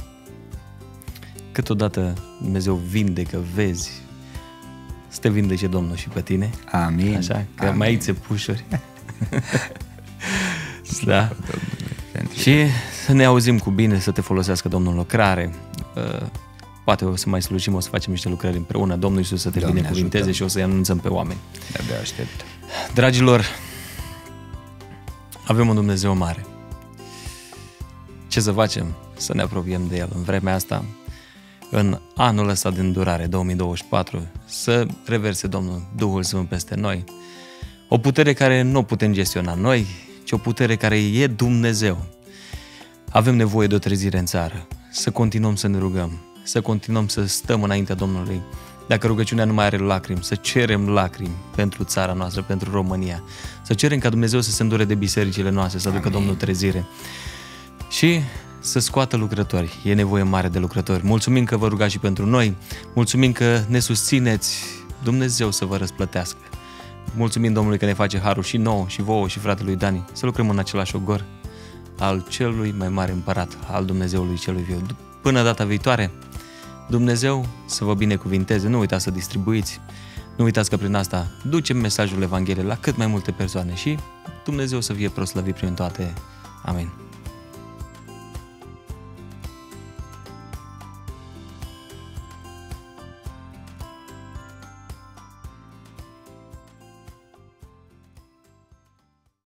Câteodată Dumnezeu vindecă, vezi, să te vindece Domnul și pe tine. Amin. Așa, că Amin. mai ai țepușuri. da. Și să ne auzim cu bine, să te folosească Domnul în lucrare. Uh, poate o să mai slujim, o să facem niște lucrări împreună. Domnul Iisus să te Doamne binecuvinteze ajută. și o să-i anunțăm pe oameni. De-abia aștept. Dragilor, avem un Dumnezeu mare. Ce să facem? Să ne apropiem de El în vremea asta, în anul ăsta de îndurare 2024 să reverse Domnul Duhul Sfânt peste noi. O putere care nu o putem gestiona noi, ci o putere care e Dumnezeu. Avem nevoie de o trezire în țară, să continuăm să ne rugăm, să continuăm să stăm înaintea Domnului. Dacă rugăciunea nu mai are lacrimi, să cerem lacrimi pentru țara noastră, pentru România. Să cerem ca Dumnezeu să se îndure de bisericile noastre, să aducă Amin. Domnul trezire. Și să scoată lucrători. E nevoie mare de lucrători. Mulțumim că vă rugați și pentru noi. Mulțumim că ne susțineți. Dumnezeu să vă răsplătească. Mulțumim Domnului că ne face harul și nouă, și vouă, și fratelui Dani să lucrăm în același ogor al celui mai mare împărat, al Dumnezeului celui viu. Până data viitoare, Dumnezeu să vă binecuvinteze, nu uitați să distribuiți, nu uitați că prin asta ducem mesajul Evangheliei la cât mai multe persoane și Dumnezeu să fie proslăvit prin toate. Amin.